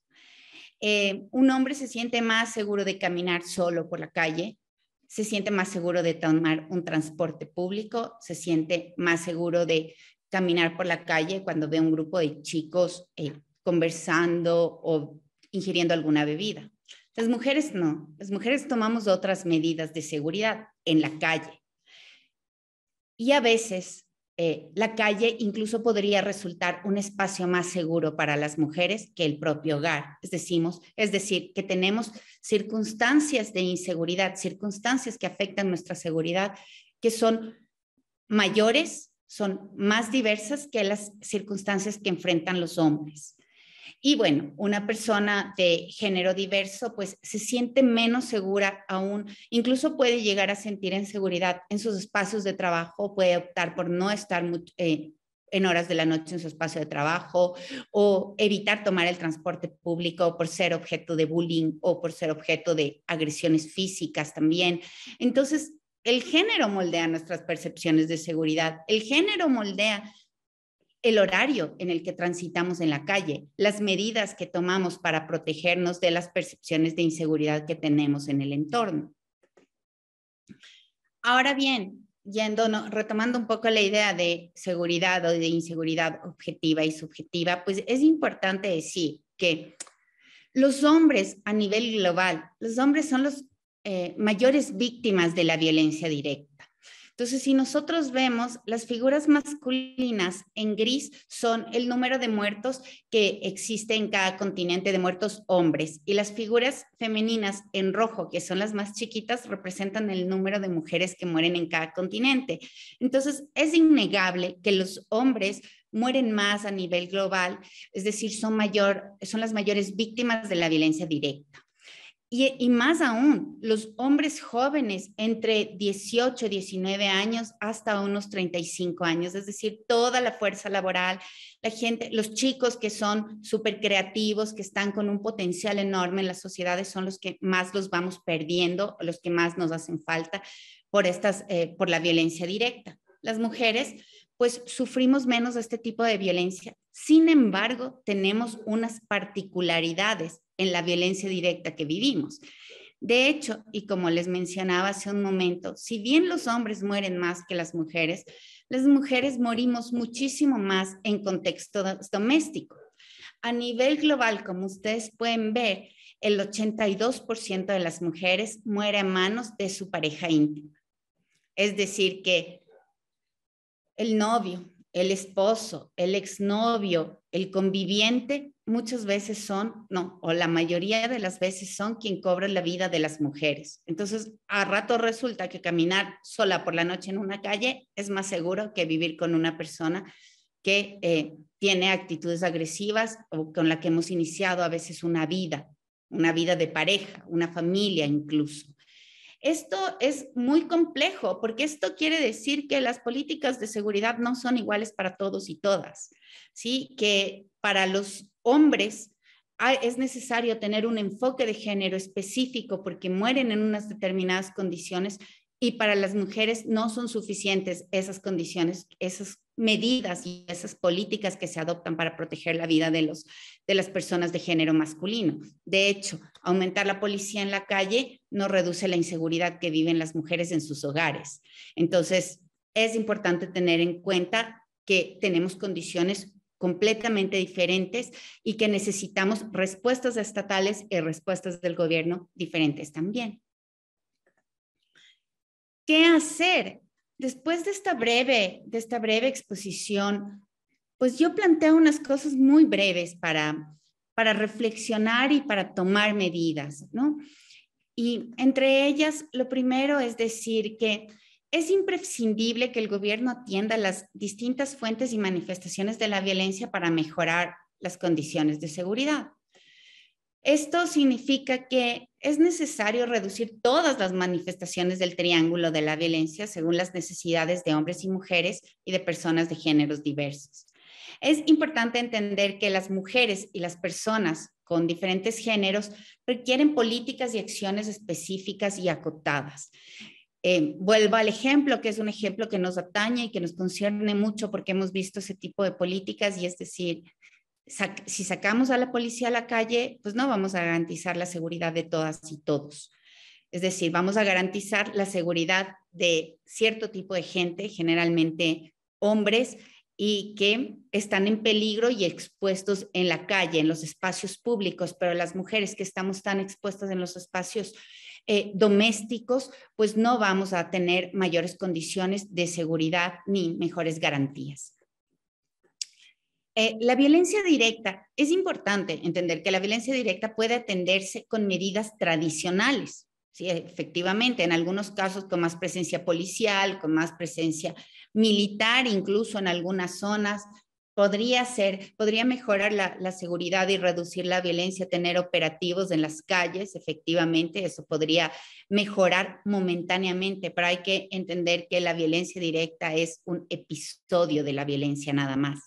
Eh, un hombre se siente más seguro de caminar solo por la calle, se siente más seguro de tomar un transporte público, se siente más seguro de caminar por la calle cuando ve un grupo de chicos eh, conversando o ingiriendo alguna bebida. Las mujeres no, las mujeres tomamos otras medidas de seguridad en la calle. Y a veces eh, la calle incluso podría resultar un espacio más seguro para las mujeres que el propio hogar. es decir, que tenemos circunstancias de inseguridad, circunstancias que afectan nuestra seguridad, que son mayores, son más diversas que las circunstancias que enfrentan los hombres. Y bueno, una persona de género diverso pues se siente menos segura aún, incluso puede llegar a sentir inseguridad en sus espacios de trabajo, puede optar por no estar eh, en horas de la noche en su espacio de trabajo o evitar tomar el transporte público por ser objeto de bullying o por ser objeto de agresiones físicas también. Entonces, el género moldea nuestras percepciones de seguridad, el género moldea el horario en el que transitamos en la calle, las medidas que tomamos para protegernos de las percepciones de inseguridad que tenemos en el entorno. Ahora bien, yendo, retomando un poco la idea de seguridad o de inseguridad objetiva y subjetiva, pues es importante decir que los hombres a nivel global, los hombres son los eh, mayores víctimas de la violencia directa. Entonces, si nosotros vemos, las figuras masculinas en gris son el número de muertos que existe en cada continente de muertos hombres y las figuras femeninas en rojo, que son las más chiquitas, representan el número de mujeres que mueren en cada continente. Entonces, es innegable que los hombres mueren más a nivel global, es decir, son, mayor, son las mayores víctimas de la violencia directa. Y, más aún, los hombres jóvenes entre 18, 19 años hasta unos 35 años, es decir, toda la fuerza laboral, la gente, los chicos que son súper creativos, que están con un potencial enorme en las sociedades, son los que más los vamos perdiendo, los que más nos hacen falta por, estas, eh, por la violencia directa. Las mujeres, pues sufrimos menos de este tipo de violencia. Sin embargo, tenemos unas particularidades en la violencia directa que vivimos. De hecho, y como les mencionaba hace un momento, si bien los hombres mueren más que las mujeres, las mujeres morimos muchísimo más en contexto doméstico. A nivel global, como ustedes pueden ver, el 82% de las mujeres muere a manos de su pareja íntima. Es decir, que el novio, el esposo, el exnovio, el conviviente muchas veces son, no, o la mayoría de las veces son quien cobra la vida de las mujeres. Entonces, a rato resulta que caminar sola por la noche en una calle es más seguro que vivir con una persona que eh, tiene actitudes agresivas o con la que hemos iniciado a veces una vida, una vida de pareja, una familia incluso. Esto es muy complejo porque esto quiere decir que las políticas de seguridad no son iguales para todos y todas, ¿sí? Que para los hombres, ah, es necesario tener un enfoque de género específico porque mueren en unas determinadas condiciones y para las mujeres no son suficientes esas condiciones, esas medidas y esas políticas que se adoptan para proteger la vida de, los, de las personas de género masculino. De hecho, aumentar la policía en la calle no reduce la inseguridad que viven las mujeres en sus hogares. Entonces, es importante tener en cuenta que tenemos condiciones completamente diferentes y que necesitamos respuestas estatales y respuestas del gobierno diferentes también. ¿Qué hacer? Después de esta breve, de esta breve exposición, pues yo planteo unas cosas muy breves para, para reflexionar y para tomar medidas, ¿no? Y entre ellas, lo primero es decir que es imprescindible que el gobierno atienda las distintas fuentes y manifestaciones de la violencia para mejorar las condiciones de seguridad. Esto significa que es necesario reducir todas las manifestaciones del triángulo de la violencia según las necesidades de hombres y mujeres y de personas de géneros diversos. Es importante entender que las mujeres y las personas con diferentes géneros requieren políticas y acciones específicas y acotadas eh, vuelvo al ejemplo, que es un ejemplo que nos atañe y que nos concierne mucho porque hemos visto ese tipo de políticas y es decir, si sacamos a la policía a la calle, pues no vamos a garantizar la seguridad de todas y todos. Es decir, vamos a garantizar la seguridad de cierto tipo de gente, generalmente hombres, y que están en peligro y expuestos en la calle, en los espacios públicos, pero las mujeres que estamos tan expuestas en los espacios eh, domésticos, pues no vamos a tener mayores condiciones de seguridad ni mejores garantías. Eh, la violencia directa, es importante entender que la violencia directa puede atenderse con medidas tradicionales, Sí, efectivamente, en algunos casos con más presencia policial, con más presencia militar, incluso en algunas zonas, podría ser, podría mejorar la, seguridad y reducir la violencia, tener operativos en las calles, efectivamente, eso podría mejorar momentáneamente, pero hay que entender que la violencia directa es un episodio de la violencia nada más.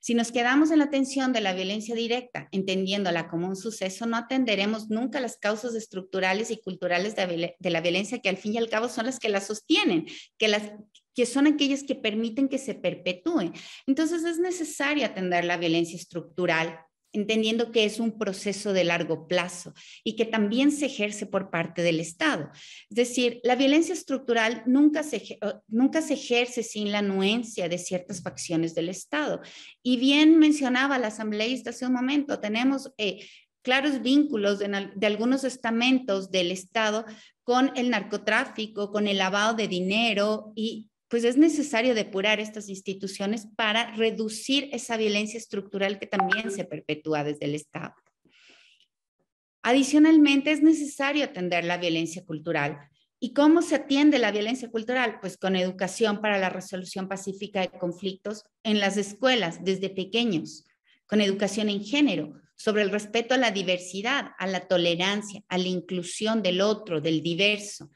Si nos quedamos en la atención de la violencia directa, entendiéndola como un suceso, no atenderemos nunca las causas estructurales y culturales de, de la violencia que al fin y al cabo son las que la sostienen, que las que son aquellas que permiten que se perpetúe. Entonces es necesario atender la violencia estructural entendiendo que es un proceso de largo plazo y que también se ejerce por parte del Estado. Es decir, la violencia estructural nunca se, nunca se ejerce sin la anuencia de ciertas facciones del Estado. Y bien mencionaba la asambleísta hace un momento, tenemos eh, claros vínculos de, de, algunos estamentos del Estado con el narcotráfico, con el lavado de dinero y pues es necesario depurar estas instituciones para reducir esa violencia estructural que también se perpetúa desde el Estado. Adicionalmente, es necesario atender la violencia cultural. ¿Y cómo se atiende la violencia cultural? Pues con educación para la resolución pacífica de conflictos en las escuelas desde pequeños, con educación en género, sobre el respeto a la diversidad, a la tolerancia, a la inclusión del otro, del diverso,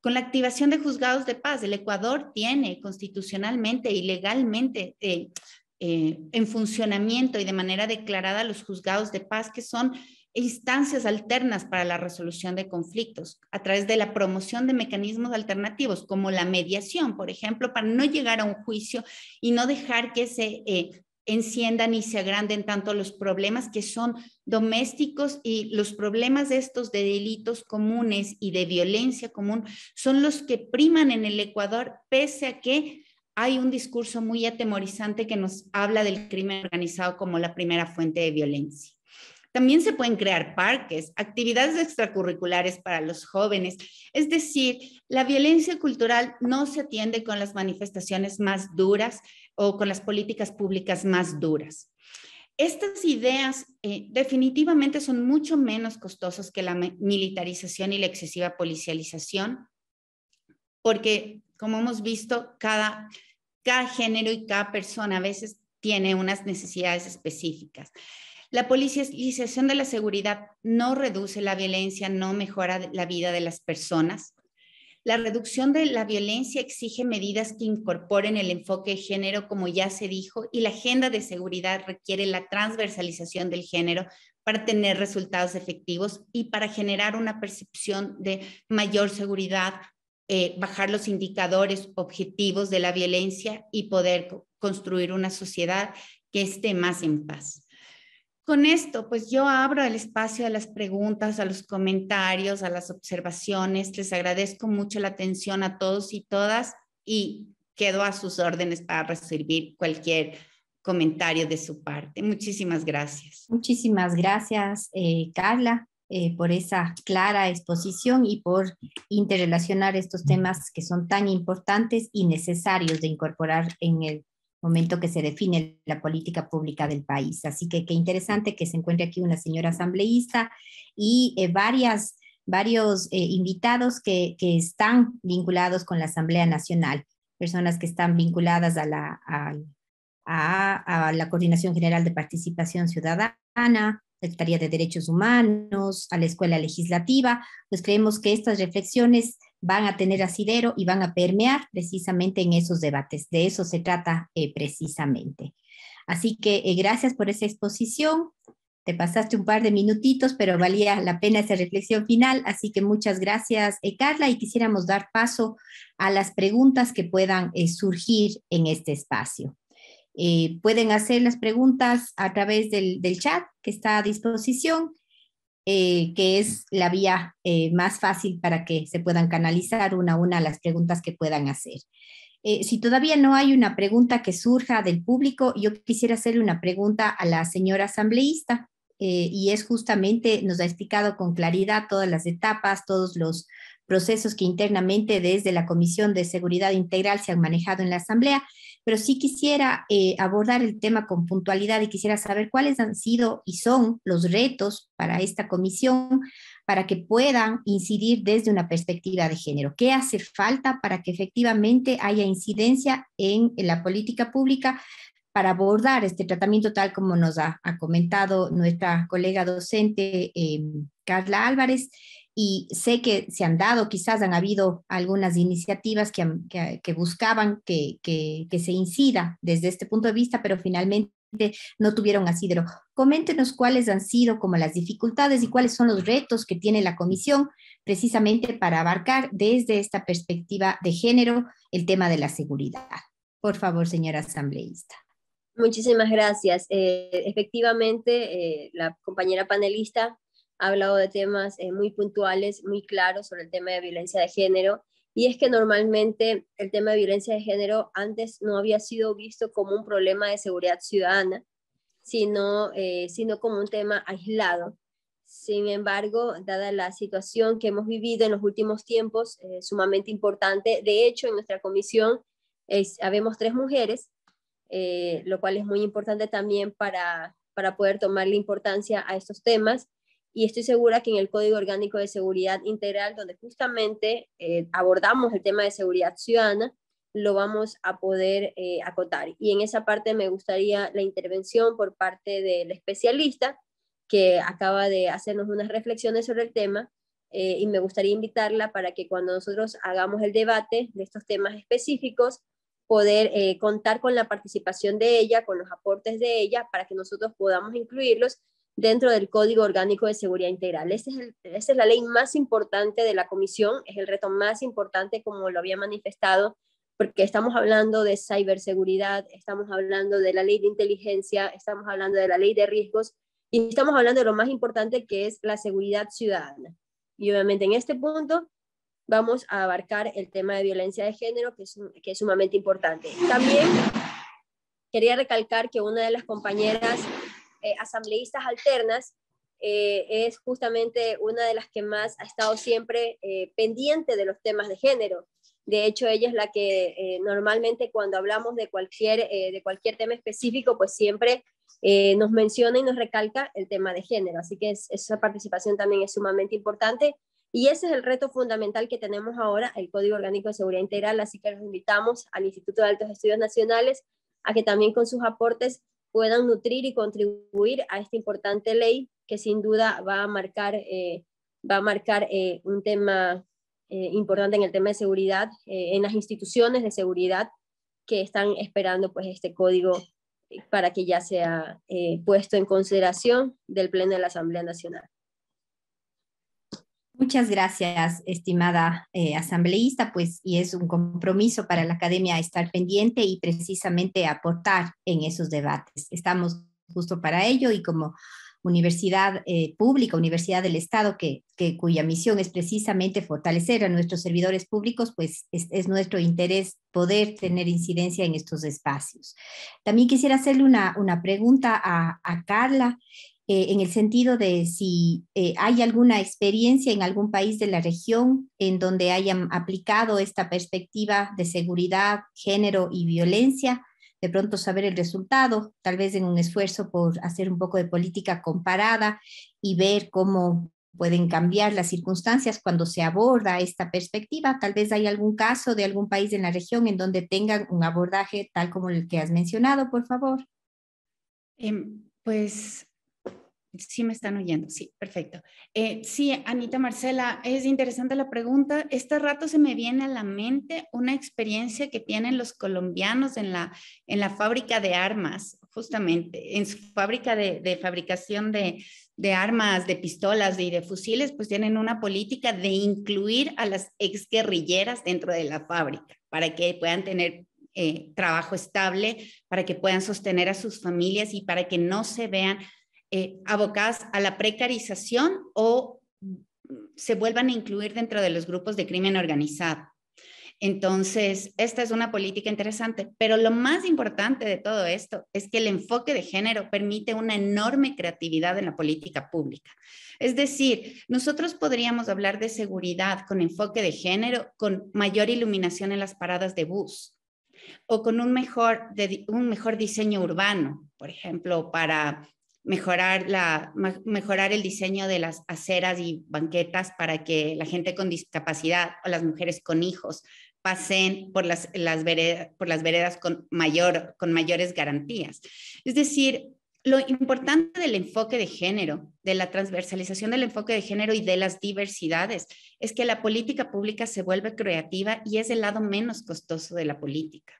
con la activación de juzgados de paz. El Ecuador tiene constitucionalmente y legalmente eh, eh, en funcionamiento y de manera declarada los juzgados de paz, que son instancias alternas para la resolución de conflictos a través de la promoción de mecanismos alternativos como la mediación, por ejemplo, para no llegar a un juicio y no dejar que se eh, enciendan y se agranden tanto los problemas que son domésticos y los problemas estos de delitos comunes y de violencia común son los que priman en el Ecuador, pese a que hay un discurso muy atemorizante que nos habla del crimen organizado como la primera fuente de violencia. También se pueden crear parques, actividades extracurriculares para los jóvenes. Es decir, la violencia cultural no se atiende con las manifestaciones más duras, o con las políticas públicas más duras. Estas ideas eh, definitivamente son mucho menos costosas que la militarización y la excesiva policialización, porque como hemos visto, cada, cada género y cada persona a veces tiene unas necesidades específicas. La policialización de la seguridad no reduce la violencia, no mejora la vida de las personas. La reducción de la violencia exige medidas que incorporen el enfoque de género, como ya se dijo, y la agenda de seguridad requiere la transversalización del género para tener resultados efectivos y para generar una percepción de mayor seguridad, eh, bajar los indicadores objetivos de la violencia y poder construir una sociedad que esté más en paz. Con esto, pues yo abro el espacio a las preguntas, a los comentarios, a las observaciones. Les agradezco mucho la atención a todos y todas y quedo a sus órdenes para recibir cualquier comentario de su parte. Muchísimas gracias. Muchísimas gracias, eh, Carla, eh, por esa clara exposición y por interrelacionar estos temas que son tan importantes y necesarios de incorporar en el momento que se define la política pública del país. Así que qué interesante que se encuentre aquí una señora asambleísta y eh, varias, varios eh, invitados que, que, están vinculados con la Asamblea Nacional, personas que están vinculadas a la, a, a la Coordinación General de Participación Ciudadana, Secretaría de Derechos Humanos, a la Escuela Legislativa, pues creemos que estas reflexiones van a tener asidero y van a permear precisamente en esos debates. De eso se trata eh, precisamente. Así que eh, gracias por esa exposición. Te pasaste un par de minutitos, pero valía la pena esa reflexión final. Así que muchas gracias, eh, Carla, y quisiéramos dar paso a las preguntas que puedan surgir en este espacio. pueden hacer las preguntas a través del, del chat que está a disposición eh, que es la vía eh, más fácil para que se puedan canalizar una a una las preguntas que puedan hacer. Eh, si todavía no hay una pregunta que surja del público, yo quisiera hacerle una pregunta a la señora asambleísta. y es justamente, nos ha explicado con claridad todas las etapas, todos los procesos que internamente desde la Comisión de Seguridad Integral se han manejado en la Asamblea pero sí quisiera eh, abordar el tema con puntualidad y quisiera saber cuáles han sido y son los retos para esta comisión para que puedan incidir desde una perspectiva de género. ¿Qué hace falta para que efectivamente haya incidencia en, la política pública para abordar este tratamiento tal como nos ha, comentado nuestra colega docente eh, Carla Álvarez? y sé que se han dado, quizás han habido algunas iniciativas que, que, buscaban que, que, que se incida desde este punto de vista, pero finalmente no tuvieron asidero. Coméntenos cuáles han sido como las dificultades y cuáles son los retos que tiene la comisión precisamente para abarcar desde esta perspectiva de género el tema de la seguridad. Por favor, señora asambleísta. Muchísimas gracias. Eh, efectivamente, eh, la compañera panelista ha hablado de temas eh, muy puntuales, muy claros sobre el tema de violencia de género. Y es que normalmente el tema de violencia de género antes no había sido visto como un problema de seguridad ciudadana, sino, eh, sino como un tema aislado. Sin embargo, dada la situación que hemos vivido en los últimos tiempos, eh, sumamente importante, de hecho en nuestra comisión es, habemos tres mujeres, eh, lo cual es muy importante también para, para poder tomarle importancia a estos temas y estoy segura que en el Código Orgánico de Seguridad Integral, donde justamente eh, abordamos el tema de seguridad ciudadana, lo vamos a poder eh, acotar. Y en esa parte me gustaría la intervención por parte del especialista que acaba de hacernos unas reflexiones sobre el tema eh, y me gustaría invitarla para que cuando nosotros hagamos el debate de estos temas específicos, poder contar con la participación de ella, con los aportes de ella, para que nosotros podamos incluirlos dentro del Código Orgánico de Seguridad Integral. es es la ley más importante de la Comisión, es el reto más importante, como lo había manifestado, porque estamos hablando de ciberseguridad, estamos hablando de la ley de inteligencia, estamos hablando de la ley de riesgos y estamos hablando de lo más importante que es la seguridad ciudadana. Y obviamente en este punto vamos a abarcar el tema de violencia de género, que que es sumamente importante. También quería recalcar que una de las compañeras eh, asambleístas alternas eh, es justamente una de las que más ha estado siempre eh, pendiente de los temas de género. De hecho, ella es la que normalmente cuando hablamos de cualquier, de cualquier tema específico, pues siempre nos menciona y nos recalca el tema de género. Así que esa participación también es sumamente importante. Y ese es el reto fundamental que tenemos ahora, el Código Orgánico de Seguridad Integral. Así que los invitamos al Instituto de Altos Estudios Nacionales a que también con sus aportes puedan nutrir y contribuir a esta importante ley que sin duda va a marcar, eh, va a marcar eh, un tema eh, importante en el tema de seguridad, en las instituciones de seguridad que están esperando pues, este código para que ya sea puesto en consideración del Pleno de la Asamblea Nacional. Muchas gracias, estimada eh, asambleísta, pues y es un compromiso para la academia estar pendiente y precisamente aportar en esos debates. Estamos justo para ello y como universidad eh, pública, universidad del Estado, que, cuya misión es precisamente fortalecer a nuestros servidores públicos, pues es, es, nuestro interés poder tener incidencia en estos espacios. También quisiera hacerle una, una pregunta a, a Carla. Eh, en el sentido de si eh, hay alguna experiencia en algún país de la región en donde hayan aplicado esta perspectiva de seguridad, género y violencia, de pronto saber el resultado, tal vez en un esfuerzo por hacer un poco de política comparada y ver cómo pueden cambiar las circunstancias cuando se aborda esta perspectiva. Tal vez hay algún caso de algún país en la región en donde tengan un abordaje tal como el que has mencionado, por favor. Em, pues Sí, me están oyendo. Sí, perfecto. Eh, sí, Anita Marcela, es interesante la pregunta. Este rato se me viene a la mente una experiencia que tienen los colombianos en la, en la fábrica de armas, justamente, en su fábrica de, fabricación de, armas, de pistolas y de fusiles, pues tienen una política de incluir a las exguerrilleras dentro de la fábrica para que puedan tener eh, trabajo estable, para que puedan sostener a sus familias y para que no se vean eh, abocadas a la precarización o mm, se vuelvan a incluir dentro de los grupos de crimen organizado. Entonces, esta es una política interesante, pero lo más importante de todo esto es que el enfoque de género permite una enorme creatividad en la política pública. Es decir, nosotros podríamos hablar de seguridad con enfoque de género, con mayor iluminación en las paradas de bus o con un mejor, un mejor diseño urbano, por ejemplo, para mejorar, la, mejorar el diseño de las aceras y banquetas para que la gente con discapacidad o las mujeres con hijos pasen por las, veredas, por las veredas con, mayor, con mayores garantías. Es decir, lo importante del enfoque de género, de la transversalización del enfoque de género y de las diversidades, es que la política pública se vuelve creativa y es el lado menos costoso de la política.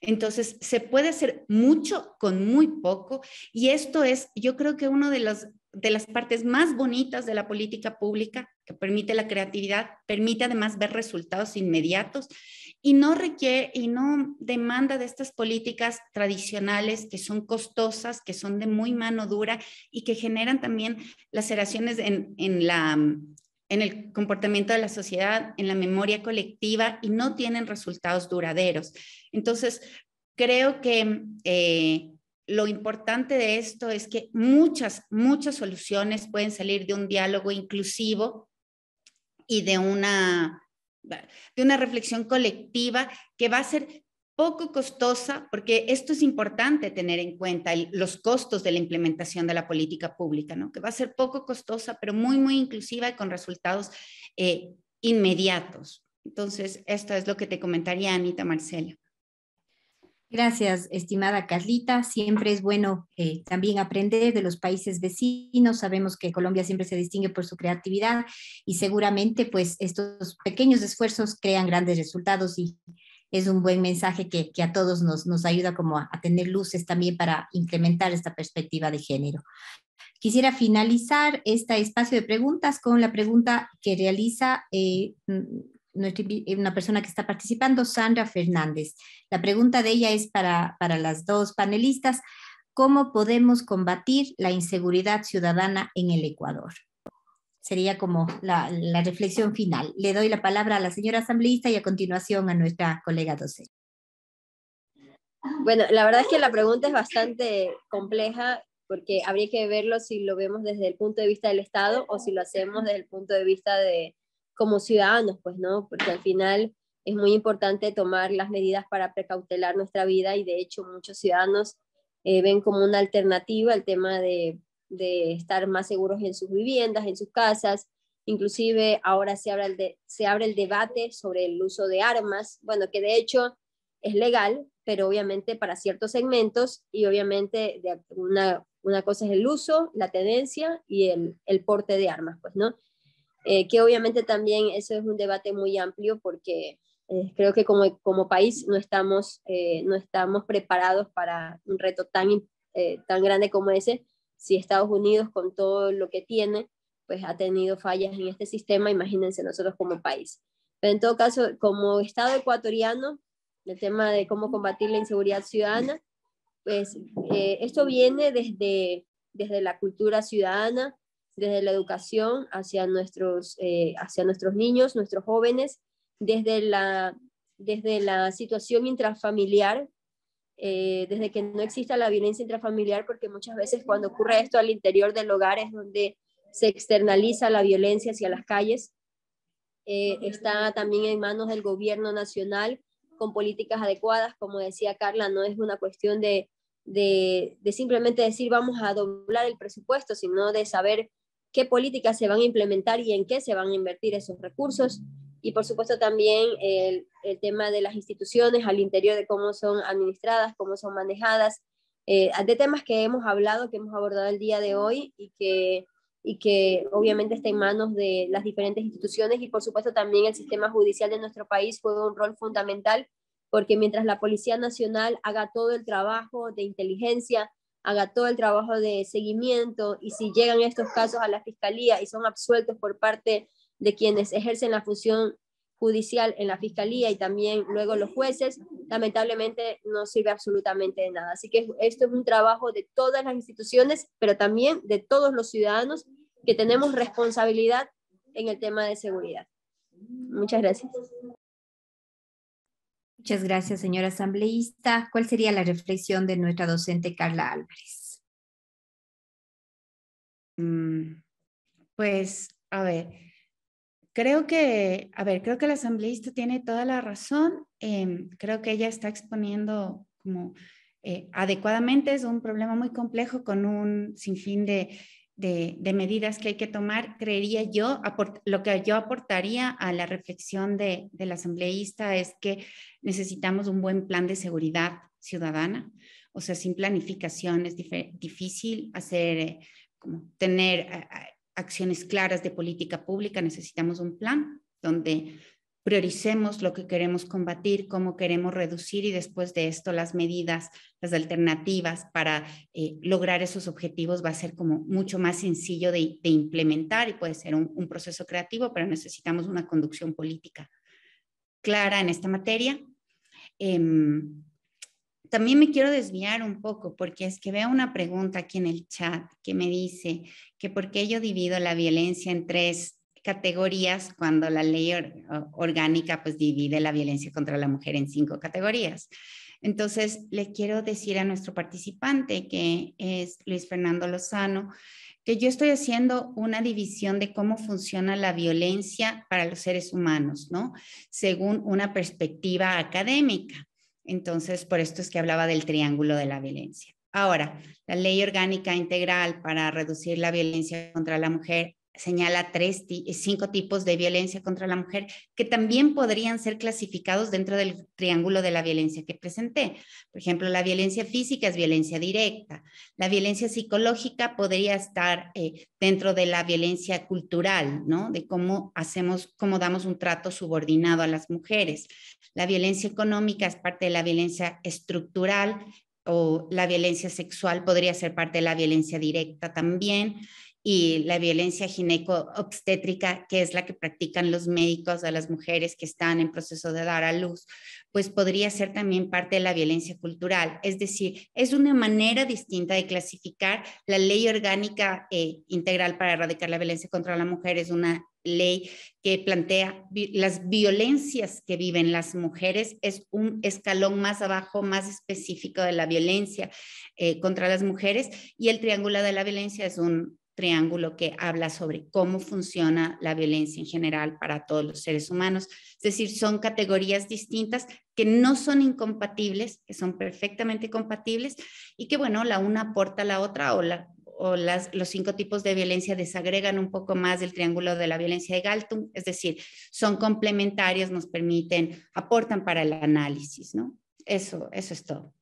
Entonces, se puede hacer mucho con muy poco y esto es, yo creo que uno de las, de las partes más bonitas de la política pública que permite la creatividad, permite además ver resultados inmediatos y no requiere y no demanda de estas políticas tradicionales que son costosas, que son de muy mano dura y que generan también laceraciones en, en la en el comportamiento de la sociedad, en la memoria colectiva y no tienen resultados duraderos. Entonces, creo que eh, lo importante de esto es que muchas, muchas soluciones pueden salir de un diálogo inclusivo y de una, de una reflexión colectiva que va a ser poco costosa, porque esto es importante tener en cuenta, los costos de la implementación de la política pública, ¿no? que va a ser poco costosa, pero muy, muy inclusiva y con resultados eh, inmediatos. Entonces, esto es lo que te comentaría Anita Marcela. Gracias, estimada Carlita. Siempre es bueno eh, también aprender de los países vecinos. Sabemos que Colombia siempre se distingue por su creatividad y seguramente pues estos pequeños esfuerzos crean grandes resultados y es un buen mensaje que, a todos nos, ayuda como a, tener luces también para implementar esta perspectiva de género. Quisiera finalizar este espacio de preguntas con la pregunta que realiza eh, mm, eh, una persona que está participando, Sandra Fernández. La pregunta de ella es para, para las dos panelistas. ¿Cómo podemos combatir la inseguridad ciudadana en el Ecuador? Sería como la, reflexión final. Le doy la palabra a la señora asambleísta y a continuación a nuestra colega docente. Bueno, la verdad es que la pregunta es bastante compleja porque habría que verlo si lo vemos desde el punto de vista del Estado o si lo hacemos desde el punto de vista de como ciudadanos, pues, ¿no? Porque al final es muy importante tomar las medidas para precautelar nuestra vida y de hecho muchos ciudadanos eh, ven como una alternativa el tema de de estar más seguros en sus viviendas, en sus casas. Inclusive ahora se abre, el se abre el debate sobre el uso de armas, bueno, que de hecho es legal, pero obviamente para ciertos segmentos y obviamente una, cosa es el uso, la tenencia y el, porte de armas, pues, ¿no? Eh, que obviamente también eso es un debate muy amplio porque eh, creo que como, país no estamos, eh, no estamos preparados para un reto tan, tan grande como ese, si Estados Unidos con todo lo que tiene, pues ha tenido fallas en este sistema, imagínense nosotros como país. Pero en todo caso, como Estado ecuatoriano, el tema de cómo combatir la inseguridad ciudadana, pues eh, esto viene desde, desde la cultura ciudadana, desde la educación hacia nuestros, eh, hacia nuestros niños, nuestros jóvenes, desde la, desde la situación intrafamiliar eh, desde que no exista la violencia intrafamiliar, porque muchas veces cuando ocurre esto al interior del hogar es donde se externaliza la violencia hacia las calles. Eh, está también en manos del gobierno nacional con políticas adecuadas, como decía Carla, no es una cuestión de simplemente decir vamos a doblar el presupuesto, sino de saber qué políticas se van a implementar y en qué se van a invertir esos recursos y por supuesto también el, tema de las instituciones al interior de cómo son administradas, cómo son manejadas, eh, de temas que hemos hablado, que hemos abordado el día de hoy y que, y que obviamente está en manos de las diferentes instituciones y por supuesto también el sistema judicial de nuestro país juega un rol fundamental porque mientras la Policía Nacional haga todo el trabajo de inteligencia, haga todo el trabajo de seguimiento y si llegan estos casos a la Fiscalía y son absueltos por parte de quienes ejercen la función judicial en la fiscalía y también luego los jueces, lamentablemente no sirve absolutamente de nada. Así que esto es un trabajo de todas las instituciones, pero también de todos los ciudadanos que tenemos responsabilidad en el tema de seguridad. Muchas gracias. Muchas gracias, señora asambleísta. ¿Cuál sería la reflexión de nuestra docente Carla Álvarez? Mm, pues, a ver, creo que, a ver, creo que la asambleísta tiene toda la razón. Em, creo que ella está exponiendo como eh, adecuadamente, es un problema muy complejo con un sinfín de, de, de medidas que hay que tomar. Creería yo, lo que yo aportaría a la reflexión de, la asambleísta es que necesitamos un buen plan de seguridad ciudadana. O sea, sin planificación es difícil hacer, eh, como tener acciones claras de política pública, necesitamos un plan donde prioricemos lo que queremos combatir, cómo queremos reducir y después de esto las medidas, las alternativas para eh, lograr esos objetivos va a ser como mucho más sencillo de, implementar y puede ser un, proceso creativo, pero necesitamos una conducción política clara en esta materia. Em, también me quiero desviar un poco porque es que veo una pregunta aquí en el chat que me dice que por qué yo divido la violencia en tres categorías cuando la ley orgánica pues divide la violencia contra la mujer en cinco categorías. Entonces, le quiero decir a nuestro participante, que es Luis Fernando Lozano, que yo estoy haciendo una división de cómo funciona la violencia para los seres humanos, ¿no? Según una perspectiva académica. Entonces, por esto es que hablaba del triángulo de la violencia. Ahora, la ley orgánica integral para reducir la violencia contra la mujer señala tres, eh, cinco tipos de violencia contra la mujer que también podrían ser clasificados dentro del triángulo de la violencia que presenté. Por ejemplo, la violencia física es violencia directa, la violencia psicológica podría estar eh, dentro de la violencia cultural, ¿no? De cómo hacemos, cómo damos un trato subordinado a las mujeres. La violencia económica es parte de la violencia estructural o la violencia sexual podría ser parte de la violencia directa también y la violencia gineco-obstétrica, que es la que practican los médicos a las mujeres que están en proceso de dar a luz, pues podría ser también parte de la violencia cultural. Es decir, es una manera distinta de clasificar. La ley orgánica eh, integral para erradicar la violencia contra la mujer es una ley que plantea las violencias que viven las mujeres es un escalón más abajo, más específico de la violencia eh, contra las mujeres y el triángulo de la violencia es un triángulo que habla sobre cómo funciona la violencia en general para todos los seres humanos. Es decir, son categorías distintas que no son incompatibles, que son perfectamente compatibles y que, bueno, la una aporta a la otra o, las, los cinco tipos de violencia desagregan un poco más del triángulo de la violencia de Galtung. Es decir, son complementarios, nos permiten, aportan para el análisis, ¿no? Eso, eso es todo.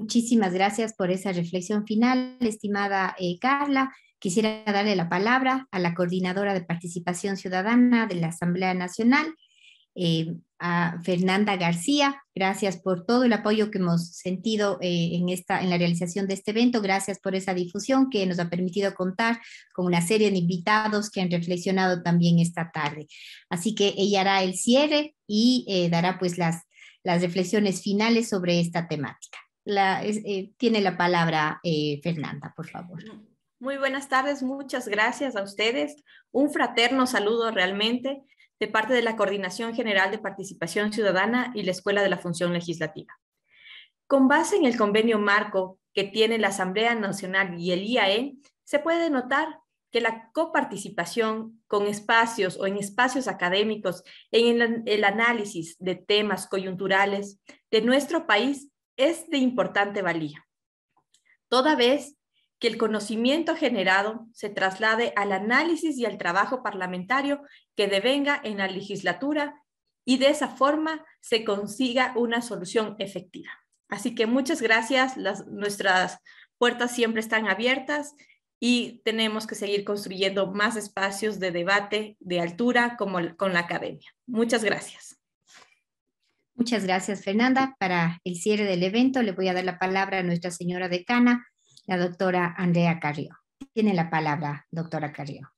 Muchísimas gracias por esa reflexión final, estimada eh, Carla. Quisiera darle la palabra a la coordinadora de participación ciudadana de la Asamblea Nacional, eh, a Fernanda García. Gracias por todo el apoyo que hemos sentido eh, en, esta, en la realización de este evento. Gracias por esa difusión que nos ha permitido contar con una serie de invitados que han reflexionado también esta tarde. Así que ella hará el cierre y dará pues las, las reflexiones finales sobre esta temática la, eh, tiene la palabra eh, Fernanda, por favor. Muy buenas tardes, muchas gracias a ustedes. Un fraterno saludo realmente de parte de la Coordinación General de Participación Ciudadana y la Escuela de la Función Legislativa. Con base en el convenio marco que tiene la Asamblea Nacional y el IAE, se puede notar que la coparticipación con espacios o en espacios académicos en el análisis de temas coyunturales de nuestro país es de importante valía, toda vez que el conocimiento generado se traslade al análisis y al trabajo parlamentario que devenga en la legislatura y de esa forma se consiga una solución efectiva. Así que muchas gracias, nuestras puertas siempre están abiertas y tenemos que seguir construyendo más espacios de debate de altura como con la academia. Muchas gracias. Muchas gracias, Fernanda. Para el cierre del evento, le voy a dar la palabra a nuestra señora decana, la doctora Andrea Carrió. Tiene la palabra, doctora Carrió.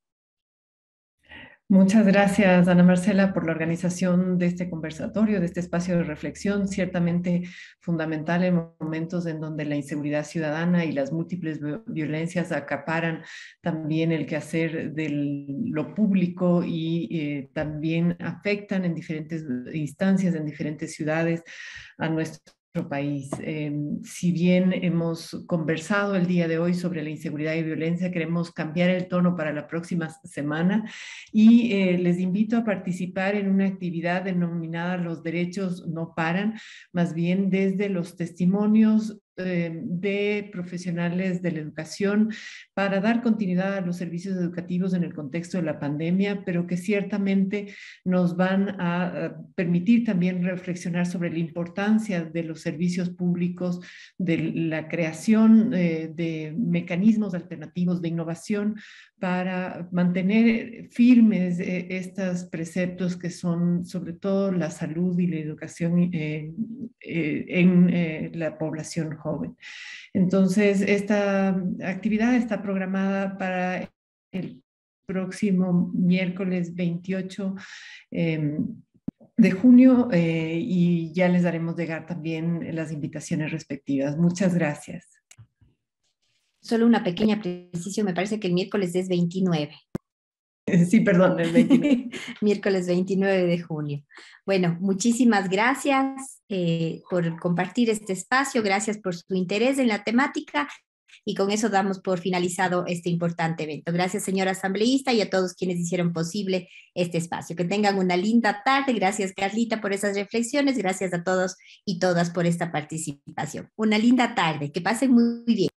Muchas gracias, Ana Marcela, por la organización de este conversatorio, de este espacio de reflexión, ciertamente fundamental en momentos en donde la inseguridad ciudadana y las múltiples violencias acaparan también el quehacer de lo público y eh, también afectan en diferentes instancias, en diferentes ciudades, a nuestro país. Em, si bien hemos conversado el día de hoy sobre la inseguridad y violencia, queremos cambiar el tono para la próxima semana y eh, les invito a participar en una actividad denominada Los derechos no paran, más bien desde los testimonios eh, de profesionales de la educación para dar continuidad a los servicios educativos en el contexto de la pandemia, pero que ciertamente nos van a permitir también reflexionar sobre la importancia de los servicios públicos, de la creación eh, de mecanismos alternativos de innovación para mantener firmes eh, estos preceptos que son sobre todo la salud y la educación eh, eh, en la población joven. Entonces, esta actividad está programada para el próximo miércoles 28 de junio y ya les daremos llegar también las invitaciones respectivas. Muchas gracias solo una pequeña precisión, me parece que el miércoles es 29. Sí, perdón, el 29. miércoles 29 de junio. Bueno, muchísimas gracias eh, por compartir este espacio, gracias por su interés en la temática y con eso damos por finalizado este importante evento. Gracias, señora asambleísta, y a todos quienes hicieron posible este espacio. Que tengan una linda tarde. Gracias, Carlita, por esas reflexiones. Gracias a todos y todas por esta participación. Una linda tarde. Que pasen muy bien.